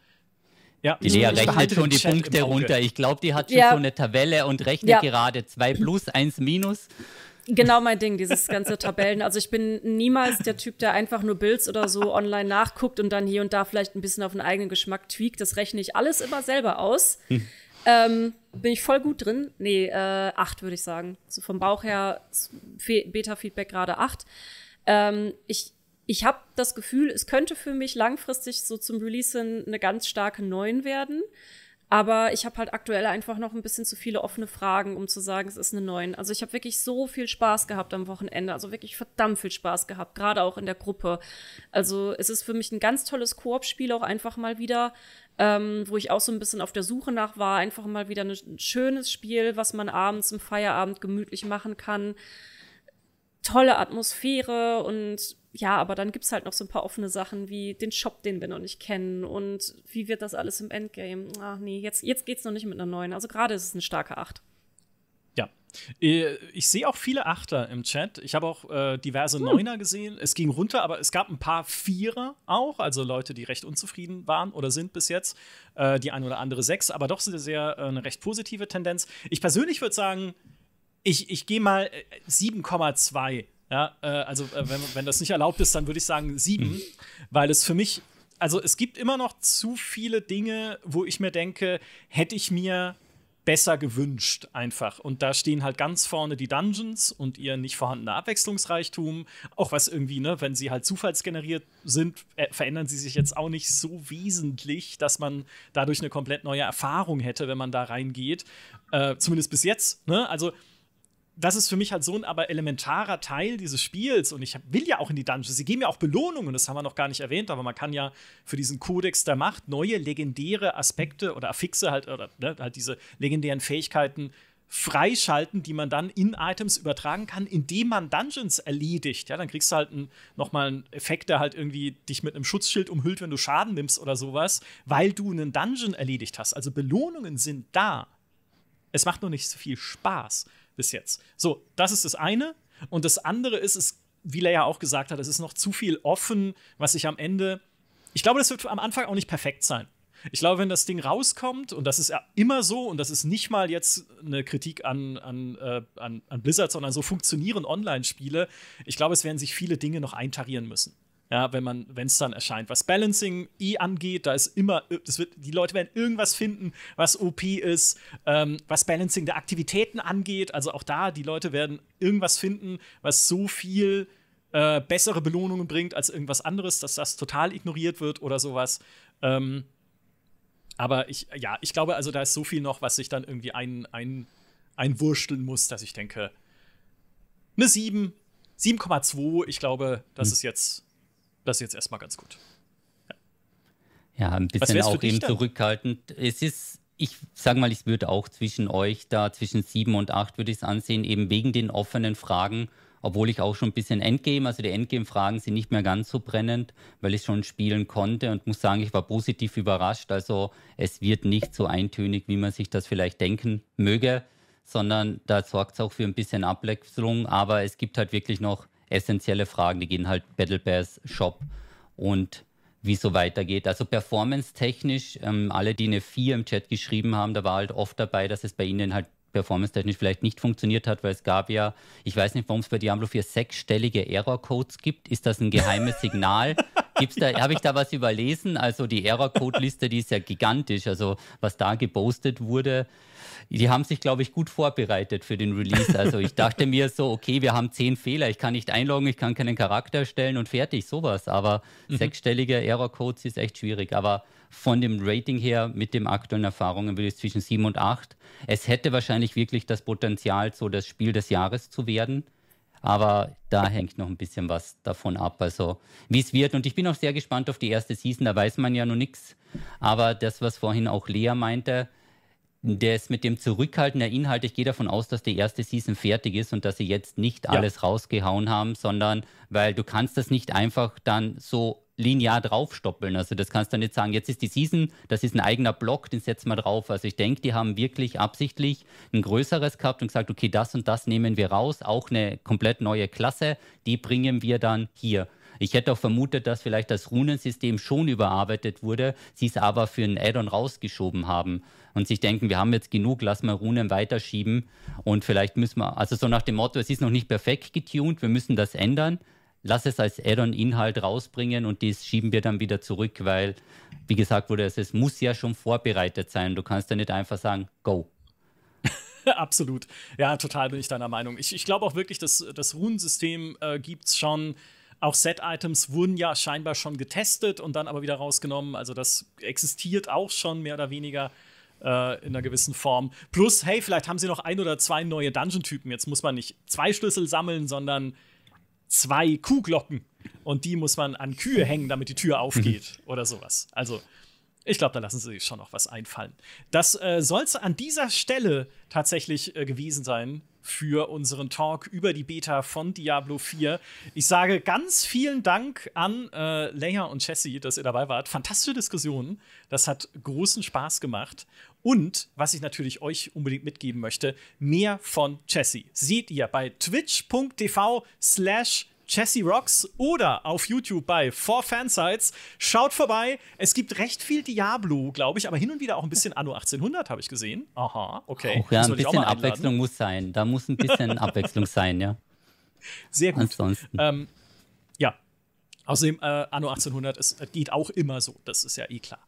B: Ja, die Lea rechnet schon die Punkte runter. Ich glaube, die hat schon ja. so eine Tabelle und rechnet ja. gerade 2 plus, 1 minus.
C: Genau mein Ding, dieses ganze Tabellen. Also ich bin niemals der Typ, der einfach nur Builds oder so online nachguckt und dann hier und da vielleicht ein bisschen auf den eigenen Geschmack tweakt. Das rechne ich alles immer selber aus. Hm. Ähm, bin ich voll gut drin. Nee, äh, acht würde ich sagen. So vom Bauch her Beta-Feedback gerade acht. Ähm, ich ich habe das Gefühl, es könnte für mich langfristig so zum Release eine ganz starke Neun werden. Aber ich habe halt aktuell einfach noch ein bisschen zu viele offene Fragen, um zu sagen, es ist eine 9. Also ich habe wirklich so viel Spaß gehabt am Wochenende. Also wirklich verdammt viel Spaß gehabt, gerade auch in der Gruppe. Also es ist für mich ein ganz tolles Koop-Spiel auch einfach mal wieder, ähm, wo ich auch so ein bisschen auf der Suche nach war. Einfach mal wieder ne, ein schönes Spiel, was man abends im Feierabend gemütlich machen kann. Tolle Atmosphäre und ja, aber dann gibt es halt noch so ein paar offene Sachen wie den Shop, den wir noch nicht kennen und wie wird das alles im Endgame. Ach nee, jetzt, jetzt es noch nicht mit einer neuen. Also gerade ist es eine starke Acht.
A: Ja. Äh, ich sehe auch viele Achter im Chat. Ich habe auch äh, diverse hm. Neuner gesehen. Es ging runter, aber es gab ein paar Vierer auch, also Leute, die recht unzufrieden waren oder sind bis jetzt. Äh, die ein oder andere Sechs, aber doch sehr, sehr äh, eine recht positive Tendenz. Ich persönlich würde sagen, ich, ich gehe mal 7,2 äh, ja, äh, also äh, wenn, wenn das nicht erlaubt ist, dann würde ich sagen sieben, mhm. weil es für mich, also es gibt immer noch zu viele Dinge, wo ich mir denke, hätte ich mir besser gewünscht einfach. Und da stehen halt ganz vorne die Dungeons und ihr nicht vorhandener Abwechslungsreichtum. Auch was irgendwie, ne, wenn sie halt zufallsgeneriert sind, äh, verändern sie sich jetzt auch nicht so wesentlich, dass man dadurch eine komplett neue Erfahrung hätte, wenn man da reingeht. Äh, zumindest bis jetzt, ne? Also das ist für mich halt so ein aber elementarer Teil dieses Spiels und ich will ja auch in die Dungeons. Sie geben ja auch Belohnungen, das haben wir noch gar nicht erwähnt, aber man kann ja für diesen Kodex der Macht neue legendäre Aspekte oder Affixe halt oder ne, halt diese legendären Fähigkeiten freischalten, die man dann in Items übertragen kann, indem man Dungeons erledigt. Ja, dann kriegst du halt nochmal einen Effekt, der halt irgendwie dich mit einem Schutzschild umhüllt, wenn du Schaden nimmst oder sowas, weil du einen Dungeon erledigt hast. Also Belohnungen sind da. Es macht nur nicht so viel Spaß bis jetzt. So, das ist das eine. Und das andere ist, es, wie Leia auch gesagt hat, es ist noch zu viel offen, was ich am Ende. Ich glaube, das wird am Anfang auch nicht perfekt sein. Ich glaube, wenn das Ding rauskommt, und das ist ja immer so, und das ist nicht mal jetzt eine Kritik an, an, äh, an, an Blizzard, sondern so funktionieren Online-Spiele, ich glaube, es werden sich viele Dinge noch eintarieren müssen. Ja, wenn man, wenn es dann erscheint. Was Balancing E angeht, da ist immer, das wird, die Leute werden irgendwas finden, was OP ist. Ähm, was Balancing der Aktivitäten angeht, also auch da, die Leute werden irgendwas finden, was so viel äh, bessere Belohnungen bringt als irgendwas anderes, dass das total ignoriert wird oder sowas. Ähm, aber ich, ja, ich glaube, also da ist so viel noch, was sich dann irgendwie ein, ein, einwursteln muss, dass ich denke, eine 7, 7,2, ich glaube, das hm. ist jetzt das ist jetzt erstmal ganz gut.
B: Ja, ein bisschen auch eben zurückhaltend. Es ist, ich sage mal, ich würde auch zwischen euch da, zwischen sieben und acht würde ich es ansehen, eben wegen den offenen Fragen obwohl ich auch schon ein bisschen Endgame, also die Endgame-Fragen sind nicht mehr ganz so brennend, weil ich schon spielen konnte und muss sagen, ich war positiv überrascht. Also es wird nicht so eintönig, wie man sich das vielleicht denken möge, sondern da sorgt es auch für ein bisschen Abwechslung. Aber es gibt halt wirklich noch essentielle Fragen, die gehen halt Battle Pass, Shop und wie so weitergeht. Also performance-technisch, ähm, alle, die eine 4 im Chat geschrieben haben, da war halt oft dabei, dass es bei ihnen halt performance-technisch vielleicht nicht funktioniert hat, weil es gab ja, ich weiß nicht, warum es bei Diablo 4 sechsstellige Error-Codes gibt. Ist das ein geheimes Signal? Gibt's da, ja. Habe ich da was überlesen? Also die Error-Code-Liste, die ist ja gigantisch. Also was da gepostet wurde, die haben sich, glaube ich, gut vorbereitet für den Release. Also ich dachte mir so, okay, wir haben zehn Fehler, ich kann nicht einloggen, ich kann keinen Charakter erstellen und fertig, sowas. Aber mhm. sechsstellige Error-Codes ist echt schwierig. Aber von dem Rating her mit den aktuellen Erfahrungen würde ich zwischen sieben und acht. Es hätte wahrscheinlich wirklich das Potenzial, so das Spiel des Jahres zu werden. Aber da hängt noch ein bisschen was davon ab, also wie es wird. Und ich bin auch sehr gespannt auf die erste Season, da weiß man ja noch nichts. Aber das, was vorhin auch Lea meinte, das mit dem Zurückhalten der Inhalte, ich gehe davon aus, dass die erste Season fertig ist und dass sie jetzt nicht alles rausgehauen haben, sondern weil du kannst das nicht einfach dann so linear draufstoppeln. Also das kannst du nicht sagen, jetzt ist die Season, das ist ein eigener Block, den setzen wir drauf. Also ich denke, die haben wirklich absichtlich ein größeres gehabt und gesagt, okay, das und das nehmen wir raus, auch eine komplett neue Klasse, die bringen wir dann hier. Ich hätte auch vermutet, dass vielleicht das Runensystem schon überarbeitet wurde, sie es aber für ein Add-on rausgeschoben haben und sich denken, wir haben jetzt genug, lass mal Runen weiterschieben und vielleicht müssen wir, also so nach dem Motto, es ist noch nicht perfekt getuned, wir müssen das ändern, lass es als Add-on-Inhalt rausbringen und das schieben wir dann wieder zurück, weil, wie gesagt wurde, es, muss ja schon vorbereitet sein. Du kannst ja nicht einfach sagen, go.
A: Absolut. Ja, total bin ich deiner Meinung. Ich, ich glaube auch wirklich, dass das Runensystem äh, gibt es schon auch Set-Items wurden ja scheinbar schon getestet und dann aber wieder rausgenommen. Also das existiert auch schon mehr oder weniger äh, in einer gewissen Form. Plus, hey, vielleicht haben sie noch ein oder zwei neue Dungeon-Typen. Jetzt muss man nicht zwei Schlüssel sammeln, sondern zwei Kuhglocken. Und die muss man an Kühe hängen, damit die Tür aufgeht mhm. oder sowas. Also ich glaube, da lassen sie sich schon noch was einfallen. Das äh, soll es an dieser Stelle tatsächlich äh, gewesen sein für unseren Talk über die Beta von Diablo 4. Ich sage ganz vielen Dank an äh, Leia und Jessie, dass ihr dabei wart. Fantastische Diskussionen. Das hat großen Spaß gemacht. Und was ich natürlich euch unbedingt mitgeben möchte, mehr von Jessie. Seht ihr bei twitch.tv slash Jesse Rocks oder auf YouTube bei Four fansites Schaut vorbei. Es gibt recht viel Diablo, glaube ich, aber hin und wieder auch ein bisschen Anno 1800 habe ich gesehen. Aha, okay. Auch, ja, ein bisschen Abwechslung muss sein. Da muss ein bisschen Abwechslung sein, ja. Sehr gut. Ansonsten. Ähm, ja. Außerdem, äh, Anno 1800 ist, äh, geht auch immer so. Das ist ja eh klar.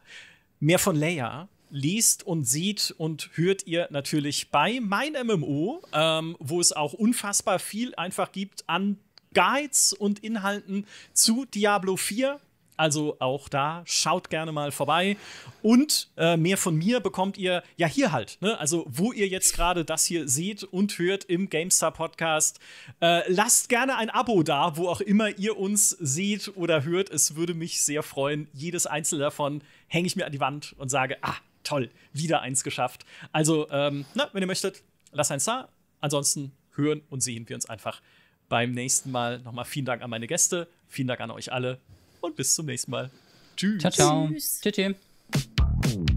A: Mehr von Leia liest und sieht und hört ihr natürlich bei mein MMO, ähm, wo es auch unfassbar viel einfach gibt an Guides und Inhalten zu Diablo 4. Also auch da schaut gerne mal vorbei. Und äh, mehr von mir bekommt ihr ja hier halt. Ne? Also wo ihr jetzt gerade das hier seht und hört im Gamestar Podcast. Äh, lasst gerne ein Abo da, wo auch immer ihr uns seht oder hört. Es würde mich sehr freuen. Jedes einzelne davon hänge ich mir an die Wand und sage, ah, toll, wieder eins geschafft. Also, ähm, na, wenn ihr möchtet, lasst eins da. Ansonsten hören und sehen wir uns einfach beim nächsten Mal. Nochmal vielen Dank an meine Gäste, vielen Dank an euch alle und bis zum nächsten Mal. Tschüss. Ciao, ciao.
B: Tschüss. Tschüss.